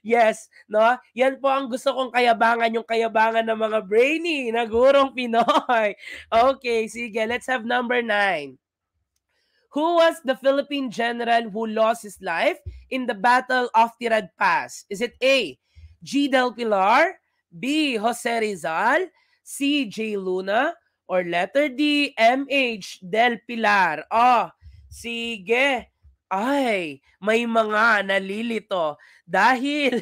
yes, no? Yan po ang gusto kong kayabangan, yung kayabangan ng mga brainy na gurong Pinoy. Okay, sige, let's have number nine. Who was the Philippine general who lost his life in the Battle of Tirad Pass? Is it A. G. Del Pilar, B. Jose Rizal, C. J. Luna, or letter D. M.H. Del Pilar? Oh, sige. Ay, may mga nalilito dahil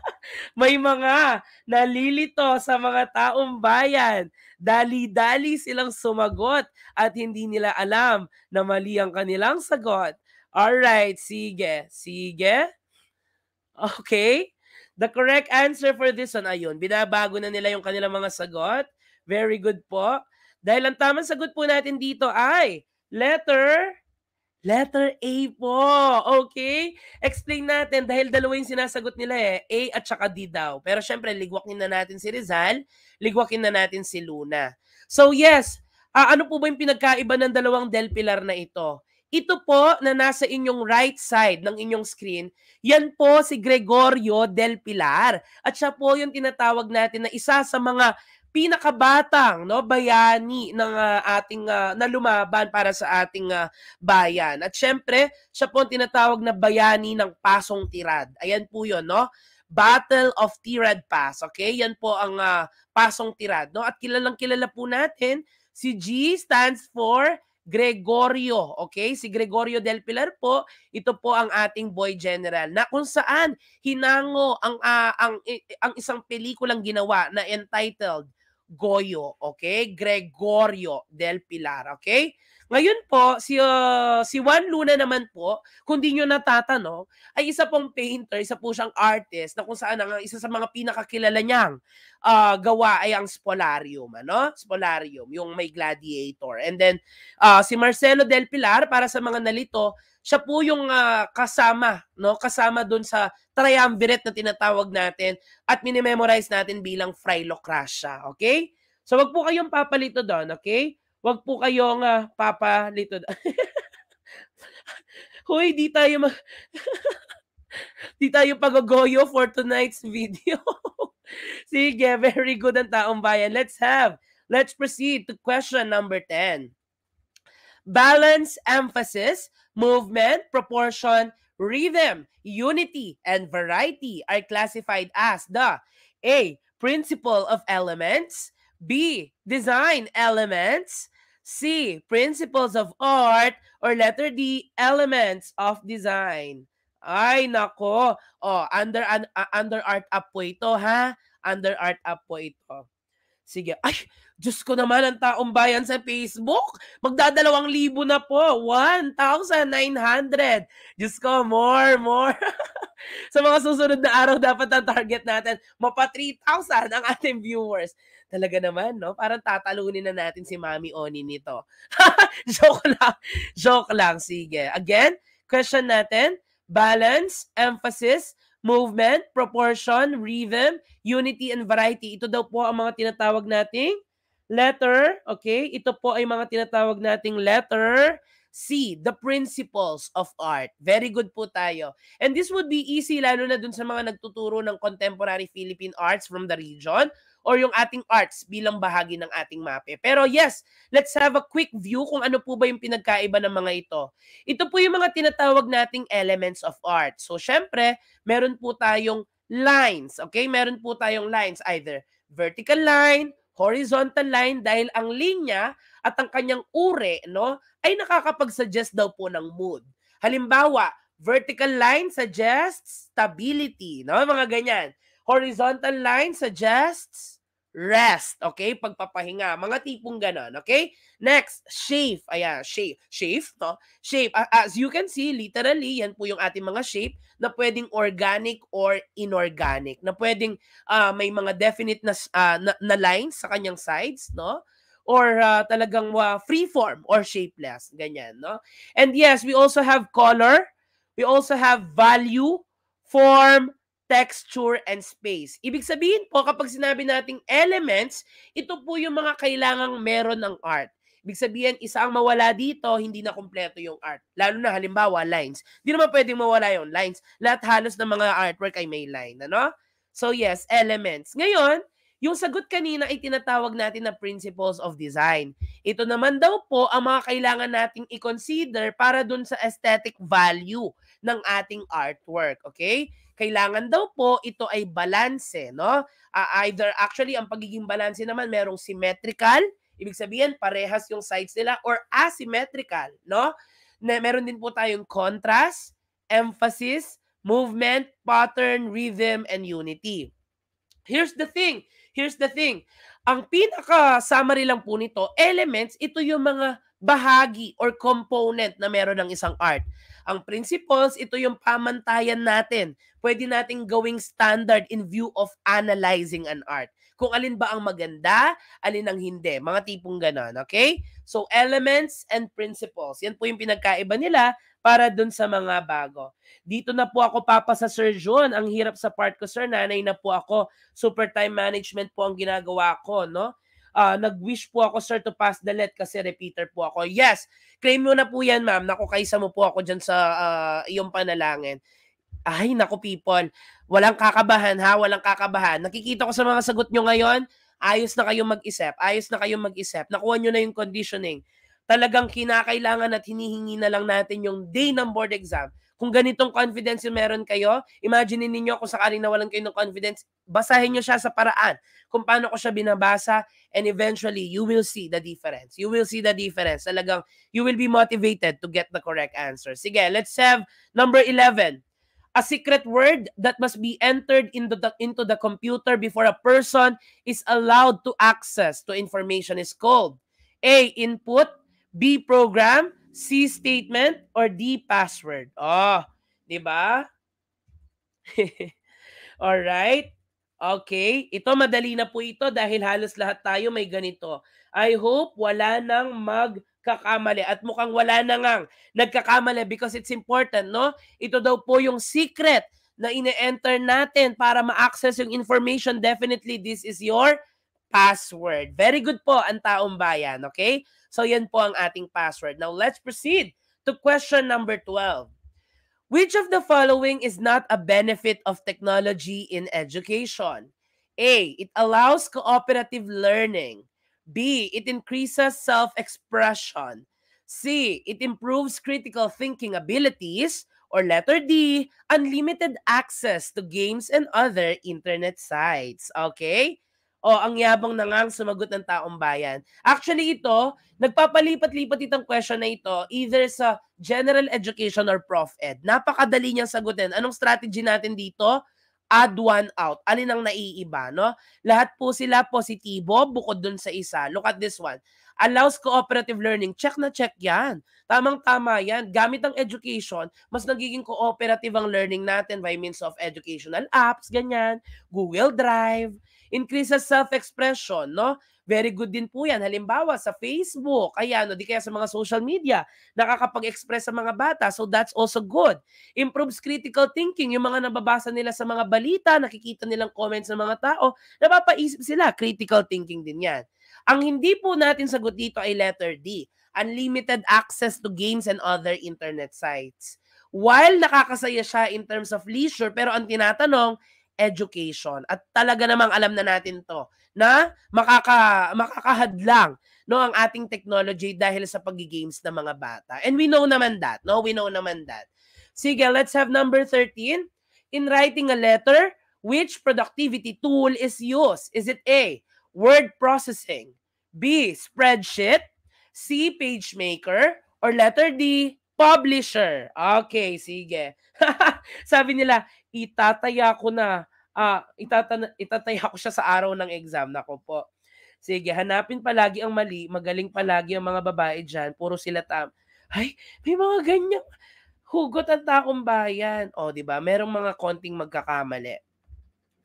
may mga nalilito sa mga taong bayan Dali-dali silang sumagot at hindi nila alam na mali ang kanilang sagot. All right, sige, sige. Okay. The correct answer for this one, ayun, binabago na nila yung kanilang mga sagot. Very good po. Dahil ang tamang sagot po natin dito ay letter Letter A po. Okay? Explain natin dahil dalawa yung sinasagot nila eh. A at saka D daw. Pero syempre, ligwakin na natin si Rizal. Ligwakin na natin si Luna. So yes, uh, ano po ba yung pinagkaiba ng dalawang Del Pilar na ito? Ito po na nasa inyong right side ng inyong screen, yan po si Gregorio Del Pilar. At siya po yung tinatawag natin na isa sa mga pinakabatang no bayani ng uh, ating uh, na lumaban para sa ating uh, bayan. At syempre, siya po ang tinatawag na bayani ng Pasong Tirad. Ayan po 'yon, no? Battle of Tirad Pass. Okay? Yan po ang uh, Pasong Tirad, no? At kilalang kilala po natin si G stands for Gregorio, okay? Si Gregorio del Pilar po, ito po ang ating boy general na kung saan hinango ang uh, ang eh, ang isang pelikulang ginawa na entitled Goyo, okay? Gregorio del Pilar, okay? Ngayon po, si, uh, si Juan Luna naman po, kung di nyo natatanong, ay isa pong painter, isa po siyang artist na kung saan ang isa sa mga pinakakilala niyang uh, gawa ay ang Spolarium, ano? Spolarium, yung may gladiator. And then, uh, si Marcelo Del Pilar, para sa mga nalito, siya po yung uh, kasama, no? Kasama doon sa triumvirate na tinatawag natin at minimemorize natin bilang Frailocracia, okay? So wag po kayong papalito doon, okay? Huwag po kayong uh, ah, papalitod. Hoy, di tayo mag... di tayo pagogoyo for tonight's video. Sige, very good ang taong bayan. Let's have, let's proceed to question number 10. Balance, emphasis, movement, proportion, rhythm, unity, and variety are classified as the A. Principle of elements B. Design elements C. Principles of art. Or letter D. Elements of design. Ay, nako. Oh, under, un, uh, under art up po ito, ha? Under art up po ito. Sige. Ay, Diyos ko naman ang taong bayan sa Facebook. Magdadalawang libo na po. 1,900. Diyos ko, more, more. sa mga susunod na araw, dapat ang target natin, mapa 3,000 ang ating viewers. Talaga naman, no? Parang tatalunin na natin si Mami Oni nito. Joke lang. Joke lang. Sige. Again, question natin. Balance, emphasis, movement, proportion, rhythm, unity, and variety. Ito daw po ang mga tinatawag nating letter, okay? Ito po ay mga tinatawag nating letter C, the principles of art. Very good po tayo. And this would be easy lalo na dun sa mga nagtuturo ng contemporary Philippine arts from the region or yung ating arts bilang bahagi ng ating MAPE. Pero yes, let's have a quick view kung ano po ba yung pinagkaiba ng mga ito. Ito po yung mga tinatawag nating elements of art. So syempre, meron po tayong lines, okay? Meron po tayong lines, either vertical line horizontal line dahil ang linya at ang kanyang uri no ay nakakapag-suggest daw po ng mood. Halimbawa, vertical line suggests stability, no? Mga ganyan. Horizontal line suggests rest, okay? Pagpapahinga, mga tipong ganun, okay? Next, shape. Ayan, shape. Shape, no? Shape. As you can see, literally, yan po yung ating mga shape na pwedeng organic or inorganic, na pwedeng uh, may mga definite na, uh, na, na lines sa kanyang sides, no? or uh, talagang uh, free form or shapeless ganyan no and yes we also have color we also have value form texture, and space. Ibig sabihin po, kapag sinabi nating elements, ito po yung mga kailangang meron ng art. Ibig sabihin, isa ang mawala dito, hindi na kumpleto yung art. Lalo na halimbawa, lines. Hindi naman pwedeng mawala yung lines. Lahat halos ng mga artwork ay may line, ano? So yes, elements. Ngayon, yung sagot kanina ay tinatawag natin na principles of design. Ito naman daw po ang mga kailangan nating i-consider para dun sa aesthetic value ng ating artwork, okay? kailangan daw po ito ay balanse, no? Uh, either actually ang pagiging balanse naman merong symmetrical, ibig sabihin parehas yung sides nila or asymmetrical, no? Na meron din po tayong contrast, emphasis, movement, pattern, rhythm and unity. Here's the thing. Here's the thing. Ang pinaka-summary lang po nito, elements, ito yung mga bahagi or component na meron ng isang art. Ang principles, ito yung pamantayan natin. Pwede nating gawing standard in view of analyzing an art. Kung alin ba ang maganda, alin ang hindi. Mga tipong ganon, okay? So, elements and principles. Yan po yung pinagkaiba nila para dun sa mga bago. Dito na po ako papa sa Sir John. Ang hirap sa part ko, Sir. Nanay na po ako. Super time management po ang ginagawa ko, no? uh, nag-wish po ako, sir, to pass the let kasi repeater po ako. Yes, claim mo na po yan, ma'am. Naku, kaisa mo po ako dyan sa uh, iyong panalangin. Ay, naku, people. Walang kakabahan, ha? Walang kakabahan. Nakikita ko sa mga sagot nyo ngayon, ayos na kayong mag-isip. Ayos na kayong mag-isip. Nakuha nyo na yung conditioning. Talagang kinakailangan at hinihingi na lang natin yung day ng board exam kung ganitong confidence yung meron kayo, imagine ninyo kung sakaling nawalan kayo ng confidence, basahin nyo siya sa paraan kung paano ko siya binabasa and eventually you will see the difference. You will see the difference. Talagang you will be motivated to get the correct answer. Sige, let's have number 11 a secret word that must be entered into the into the computer before a person is allowed to access to information is called A input, B program, C statement or D password. Oh, 'di ba? All right. Okay, ito madali na po ito dahil halos lahat tayo may ganito. I hope wala nang magkakamali at mukhang wala na ngang nagkakamali because it's important, no? Ito daw po yung secret na ine-enter natin para ma-access yung information. Definitely this is your password. Very good po ang taong bayan, okay? So yan po ang ating password. Now let's proceed to question number 12. Which of the following is not a benefit of technology in education? A. It allows cooperative learning. B. It increases self-expression. C. It improves critical thinking abilities. Or letter D, unlimited access to games and other internet sites. Okay? O, oh, ang yabang na ngang sumagot ng taong bayan. Actually, ito, nagpapalipat-lipat itong question na ito either sa general education or prof ed. Napakadali niyang sagutin. Anong strategy natin dito? add one out. Alin ang naiiba, no? Lahat po sila positibo bukod dun sa isa. Look at this one allows cooperative learning. Check na check yan. Tamang-tama yan. Gamit ang education, mas nagiging cooperative ang learning natin by means of educational apps, ganyan, Google Drive, increases self-expression, no? Very good din po yan. Halimbawa sa Facebook, ayan, o di kaya sa mga social media, nakakapag-express sa mga bata. So that's also good. Improves critical thinking. Yung mga nababasa nila sa mga balita, nakikita nilang comments ng mga tao, napapaisip sila. Critical thinking din yan. Ang hindi po natin sagot dito ay letter D, unlimited access to games and other internet sites. While nakakasaya siya in terms of leisure, pero ang tinatanong, education. At talaga namang alam na natin to na makaka makakahadlang no ang ating technology dahil sa pagigames ng mga bata. And we know naman that, no? We know naman that. Sige, let's have number 13. In writing a letter, which productivity tool is used? Is it A, word processing, B, spreadsheet, C, page maker, or letter D, publisher? Okay, sige. Sabi nila, itataya ko na uh, itatan- itataya ko siya sa araw ng exam. Nako po. Sige, hanapin palagi ang mali. Magaling palagi ang mga babae dyan. Puro sila tam. Ay, may mga ganyang hugot at taong bayan. O, oh, di ba? Merong mga konting magkakamali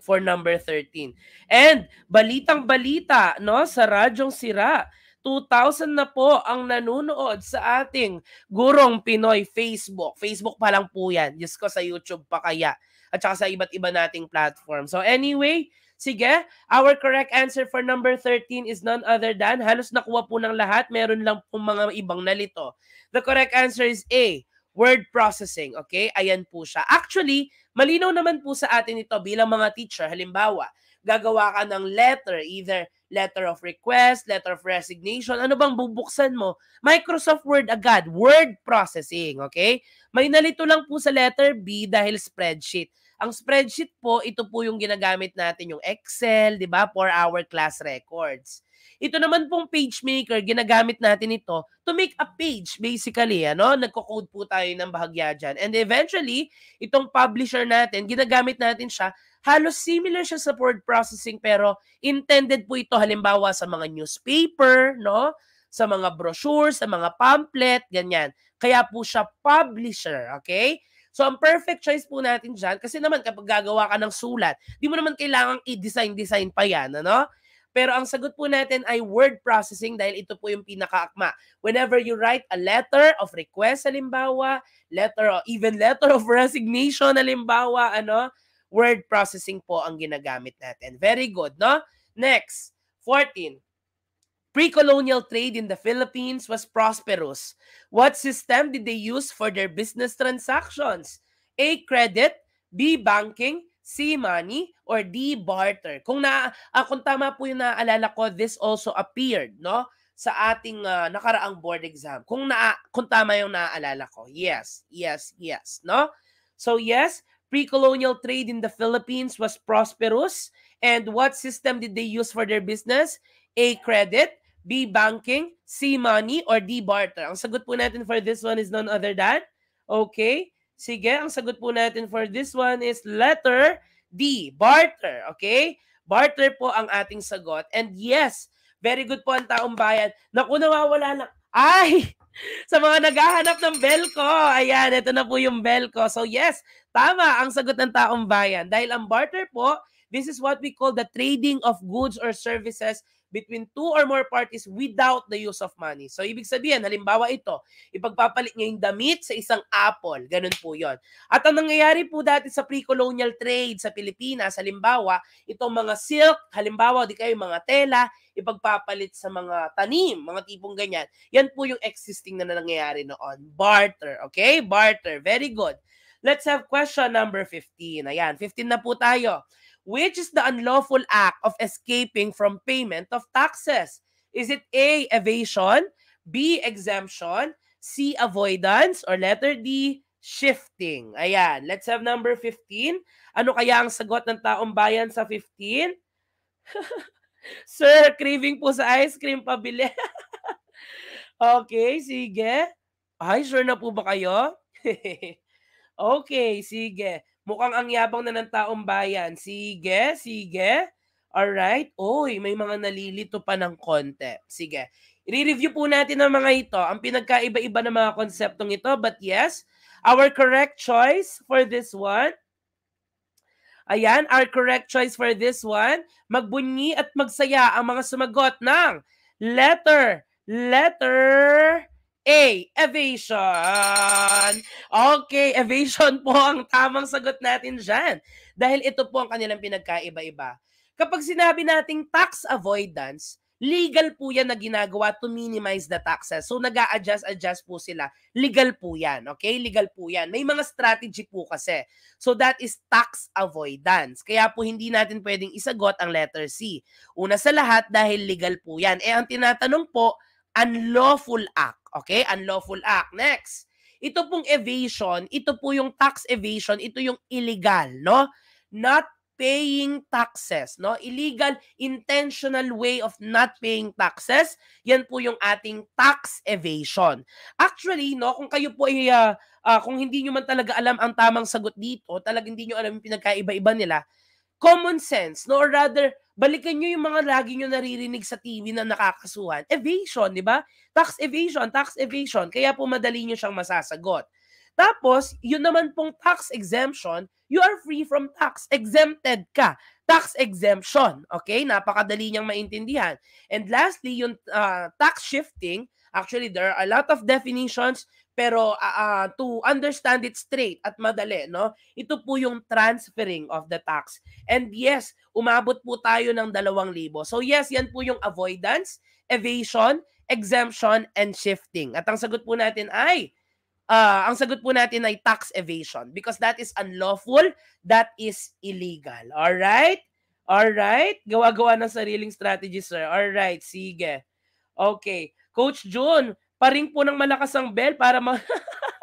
for number 13. And balitang balita no sa Radyong Sira. 2,000 na po ang nanonood sa ating Gurong Pinoy Facebook. Facebook pa lang po yan. Diyos ko, sa YouTube pa kaya at saka sa iba't iba nating platform. So anyway, sige, our correct answer for number 13 is none other than, halos nakuha po ng lahat, meron lang po mga ibang nalito. The correct answer is A, word processing. Okay, ayan po siya. Actually, malinaw naman po sa atin ito bilang mga teacher. Halimbawa, gagawa ka ng letter, either letter of request, letter of resignation, ano bang bubuksan mo? Microsoft Word agad, word processing, okay? May nalito lang po sa letter B dahil spreadsheet. Ang spreadsheet po, ito po yung ginagamit natin yung Excel, di ba, for our class records. Ito naman pong page maker, ginagamit natin ito to make a page basically. Ano? Nagko-code po tayo ng bahagya dyan. And eventually, itong publisher natin, ginagamit natin siya. Halos similar siya sa word processing pero intended po ito halimbawa sa mga newspaper, no? sa mga brochure, sa mga pamphlet, ganyan. Kaya po siya publisher, okay? So ang perfect choice po natin dyan, kasi naman kapag gagawa ka ng sulat, di mo naman kailangang i-design-design pa yan, ano? Pero ang sagot po natin ay word processing dahil ito po yung pinakaakma. Whenever you write a letter of request, halimbawa, letter or even letter of resignation, halimbawa, ano, word processing po ang ginagamit natin. Very good, no? Next, 14. Pre-colonial trade in the Philippines was prosperous. What system did they use for their business transactions? A. Credit, B. Banking, C. Money, or D. Barter. Kung, na, ah, kung tama po yung naaalala ko, this also appeared no sa ating uh, nakaraang board exam. Kung, na, kung tama yung naaalala ko. Yes, yes, yes. No? So yes, pre-colonial trade in the Philippines was prosperous. And what system did they use for their business? A. Credit, B. Banking, C. Money, or D. Barter? Ang sagot po natin for this one is none other than, okay, sige, ang sagot po natin for this one is letter D. Barter, okay? Barter po ang ating sagot. And yes, very good po ang taong bayan. Naku, nawawala na. Ay! Sa mga naghahanap ng bell ko. Ayan, ito na po yung bell ko. So yes, tama ang sagot ng taong bayan. Dahil ang barter po, this is what we call the trading of goods or services between two or more parties without the use of money. So, ibig sabihin, halimbawa ito, ipagpapalit niya yung damit sa isang apple. Ganun po yon. At ang nangyayari po dati sa pre-colonial trade sa Pilipinas, halimbawa, itong mga silk, halimbawa, di kayo mga tela, ipagpapalit sa mga tanim, mga tipong ganyan. Yan po yung existing na nangyayari noon. Barter, okay? Barter. Very good. Let's have question number 15. Ayan, 15 na po tayo which is the unlawful act of escaping from payment of taxes? Is it A, evasion, B, exemption, C, avoidance, or letter D, shifting? Ayan, let's have number 15. Ano kaya ang sagot ng taong bayan sa 15? Sir, craving po sa ice cream pabili. okay, sige. Ay, sure na po ba kayo? okay, sige. Mukhang ang yabang na ng taong bayan. Sige, sige. Alright. Oy, may mga nalilito pa ng konti. Sige. I-review po natin ang mga ito, ang pinagkaiba-iba ng mga konseptong ito. But yes, our correct choice for this one Ayan, our correct choice for this one, magbunyi at magsaya ang mga sumagot ng letter, letter A. Evasion. Okay, evasion po ang tamang sagot natin dyan. Dahil ito po ang kanilang pinagkaiba-iba. Kapag sinabi nating tax avoidance, legal po yan na ginagawa to minimize the taxes. So nag adjust adjust po sila. Legal po yan. Okay? Legal po yan. May mga strategy po kasi. So that is tax avoidance. Kaya po hindi natin pwedeng isagot ang letter C. Una sa lahat dahil legal po yan. Eh ang tinatanong po, Unlawful act. Okay? Unlawful act. Next. Ito pong evasion, ito po yung tax evasion, ito yung illegal, no? Not paying taxes, no? Illegal intentional way of not paying taxes. Yan po yung ating tax evasion. Actually, no, kung kayo po ay uh, uh, kung hindi niyo man talaga alam ang tamang sagot dito, talaga hindi niyo alam yung pinagkaiba-iba nila, common sense, no? Or rather, balikan nyo yung mga lagi nyo naririnig sa TV na nakakasuhan. Evasion, di ba? Tax evasion, tax evasion. Kaya po madali nyo siyang masasagot. Tapos, yun naman pong tax exemption, you are free from tax. Exempted ka. Tax exemption. Okay? Napakadali niyang maintindihan. And lastly, yung uh, tax shifting, actually, there are a lot of definitions pero uh, to understand it straight at madali, no? Ito po yung transferring of the tax. And yes, umabot po tayo ng 2,000. So yes, yan po yung avoidance, evasion, exemption, and shifting. At ang sagot po natin ay uh, ang sagot po natin ay tax evasion because that is unlawful, that is illegal. All right? All right? Gawa-gawa ng sariling strategy, sir. All right, sige. Okay. Coach June, paring po ng malakas ang bell para ma-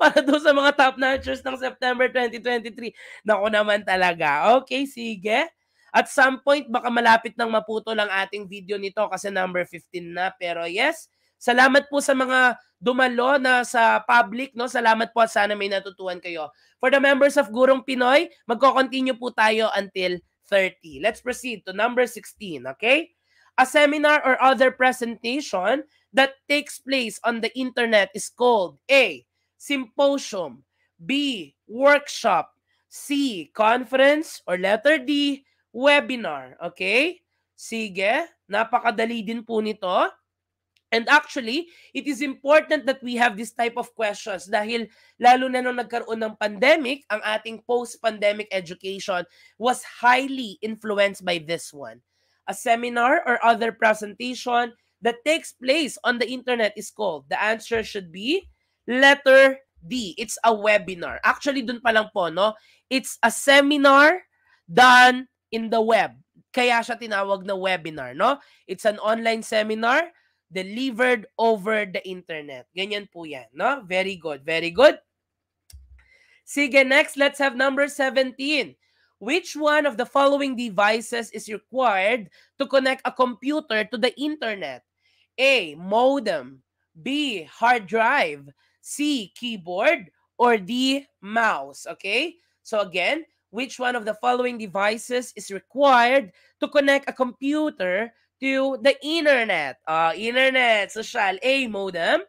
para doon sa mga top notchers ng September 2023. Nako naman talaga. Okay, sige. At some point, baka malapit nang maputol ang ating video nito kasi number 15 na. Pero yes, salamat po sa mga dumalo na sa public. No? Salamat po at sana may natutuhan kayo. For the members of Gurong Pinoy, magko-continue po tayo until 30. Let's proceed to number 16, okay? A seminar or other presentation that takes place on the internet is called A. Symposium B. Workshop C. Conference or letter D. Webinar. Okay? Sige, napakadali din po nito. And actually, it is important that we have this type of questions dahil lalo na nung nagkaroon ng pandemic, ang ating post-pandemic education was highly influenced by this one. A seminar or other presentation that takes place on the internet is called? The answer should be letter D. It's a webinar. Actually, dun pa lang po, no? It's a seminar done in the web. Kaya siya tinawag na webinar, no? It's an online seminar delivered over the internet. Ganyan po yan, no? Very good, very good. Sige, next, let's have number 17. Which one of the following devices is required to connect a computer to the internet? A. Modem. B. Hard drive. C. Keyboard. Or D. Mouse. Okay? So again, which one of the following devices is required to connect a computer to the internet? Uh, internet, social. A. Modem.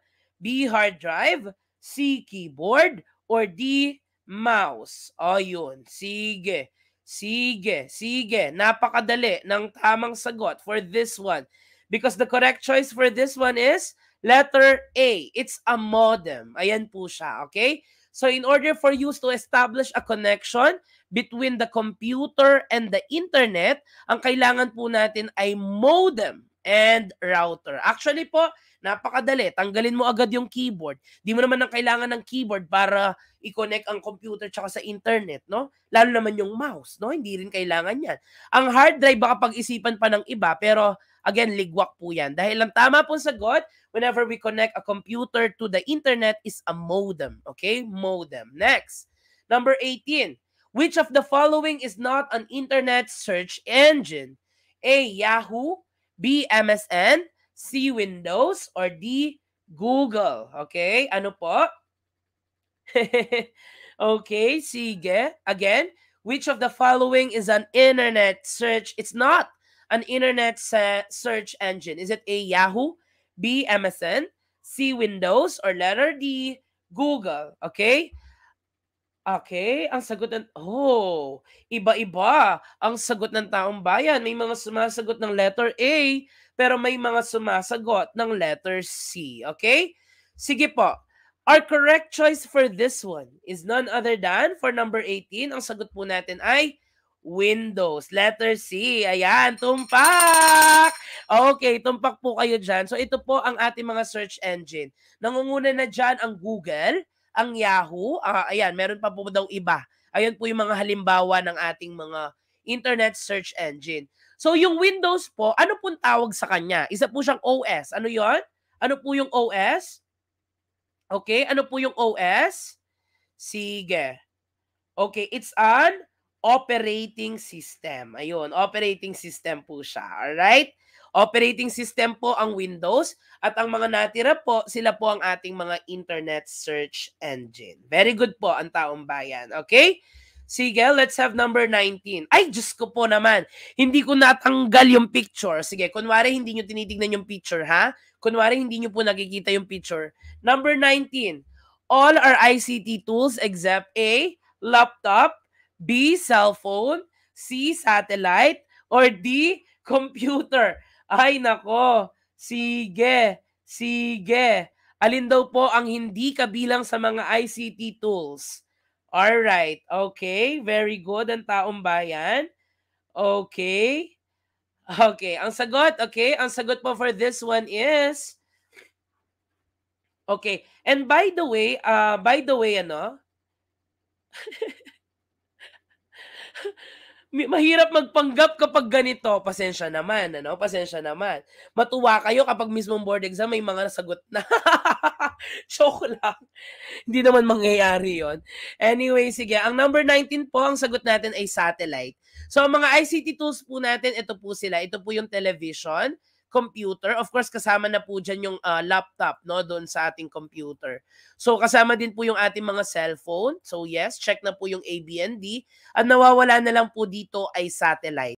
B. Hard drive. C. Keyboard. Or D. Mouse. Ayun. Sige. Sige, sige. Napakadali ng tamang sagot for this one. Because the correct choice for this one is letter A. It's a modem. Ayan po siya, okay? So in order for you to establish a connection between the computer and the internet, ang kailangan po natin ay modem and router. Actually po, Napakadali. Tanggalin mo agad yung keyboard. Di mo naman ang kailangan ng keyboard para i-connect ang computer tsaka sa internet, no? Lalo naman yung mouse, no? Hindi rin kailangan yan. Ang hard drive baka pag-isipan pa ng iba, pero again, ligwak po yan. Dahil ang tama pong sagot, whenever we connect a computer to the internet is a modem, okay? Modem. Next, number 18. Which of the following is not an internet search engine? A. Yahoo. B. MSN. C. Windows, or D. Google. Okay? Ano po? okay, sige. Again, which of the following is an internet search? It's not an internet search engine. Is it A, Yahoo, B, MSN, C, Windows, or letter D, Google? Okay? Okay, ang sagot ng... Oh, iba-iba ang sagot ng taong bayan. May mga sumasagot ng letter A, pero may mga sumasagot ng letter C. Okay? Sige po. Our correct choice for this one is none other than for number 18, ang sagot po natin ay Windows. Letter C. Ayan, tumpak! Okay, tumpak po kayo dyan. So ito po ang ating mga search engine. Nangunguna na dyan ang Google, ang Yahoo. Uh, ayan, meron pa po daw iba. Ayan po yung mga halimbawa ng ating mga internet search engine. So yung Windows po, ano pong tawag sa kanya? Isa po siyang OS. Ano yon? Ano po yung OS? Okay, ano po yung OS? Sige. Okay, it's an operating system. Ayun, operating system po siya. Alright? Operating system po ang Windows at ang mga natira po, sila po ang ating mga internet search engine. Very good po ang taong bayan. Okay? Sige, let's have number 19. Ay, Diyos ko po naman. Hindi ko natanggal yung picture. Sige, kunwari hindi nyo tinitignan yung picture, ha? Kunwari hindi nyo po nakikita yung picture. Number 19. All are ICT tools except A, laptop, B, cellphone, C, satellite, or D, computer. Ay, nako. Sige. Sige. Alin daw po ang hindi kabilang sa mga ICT tools? All right. Okay, very good ang taong bayan. Okay. Okay, ang sagot, okay, ang sagot po for this one is Okay. And by the way, uh by the way ano? mahirap magpanggap kapag ganito. Pasensya naman, ano? Pasensya naman. Matuwa kayo kapag mismong board exam may mga nasagot na. Joke lang. Hindi naman mangyayari yon. Anyway, sige. Ang number 19 po, ang sagot natin ay satellite. So, ang mga ICT tools po natin, ito po sila. Ito po yung television, computer. Of course, kasama na po dyan yung uh, laptop no doon sa ating computer. So kasama din po yung ating mga cellphone. So yes, check na po yung ABND. At nawawala na lang po dito ay satellite.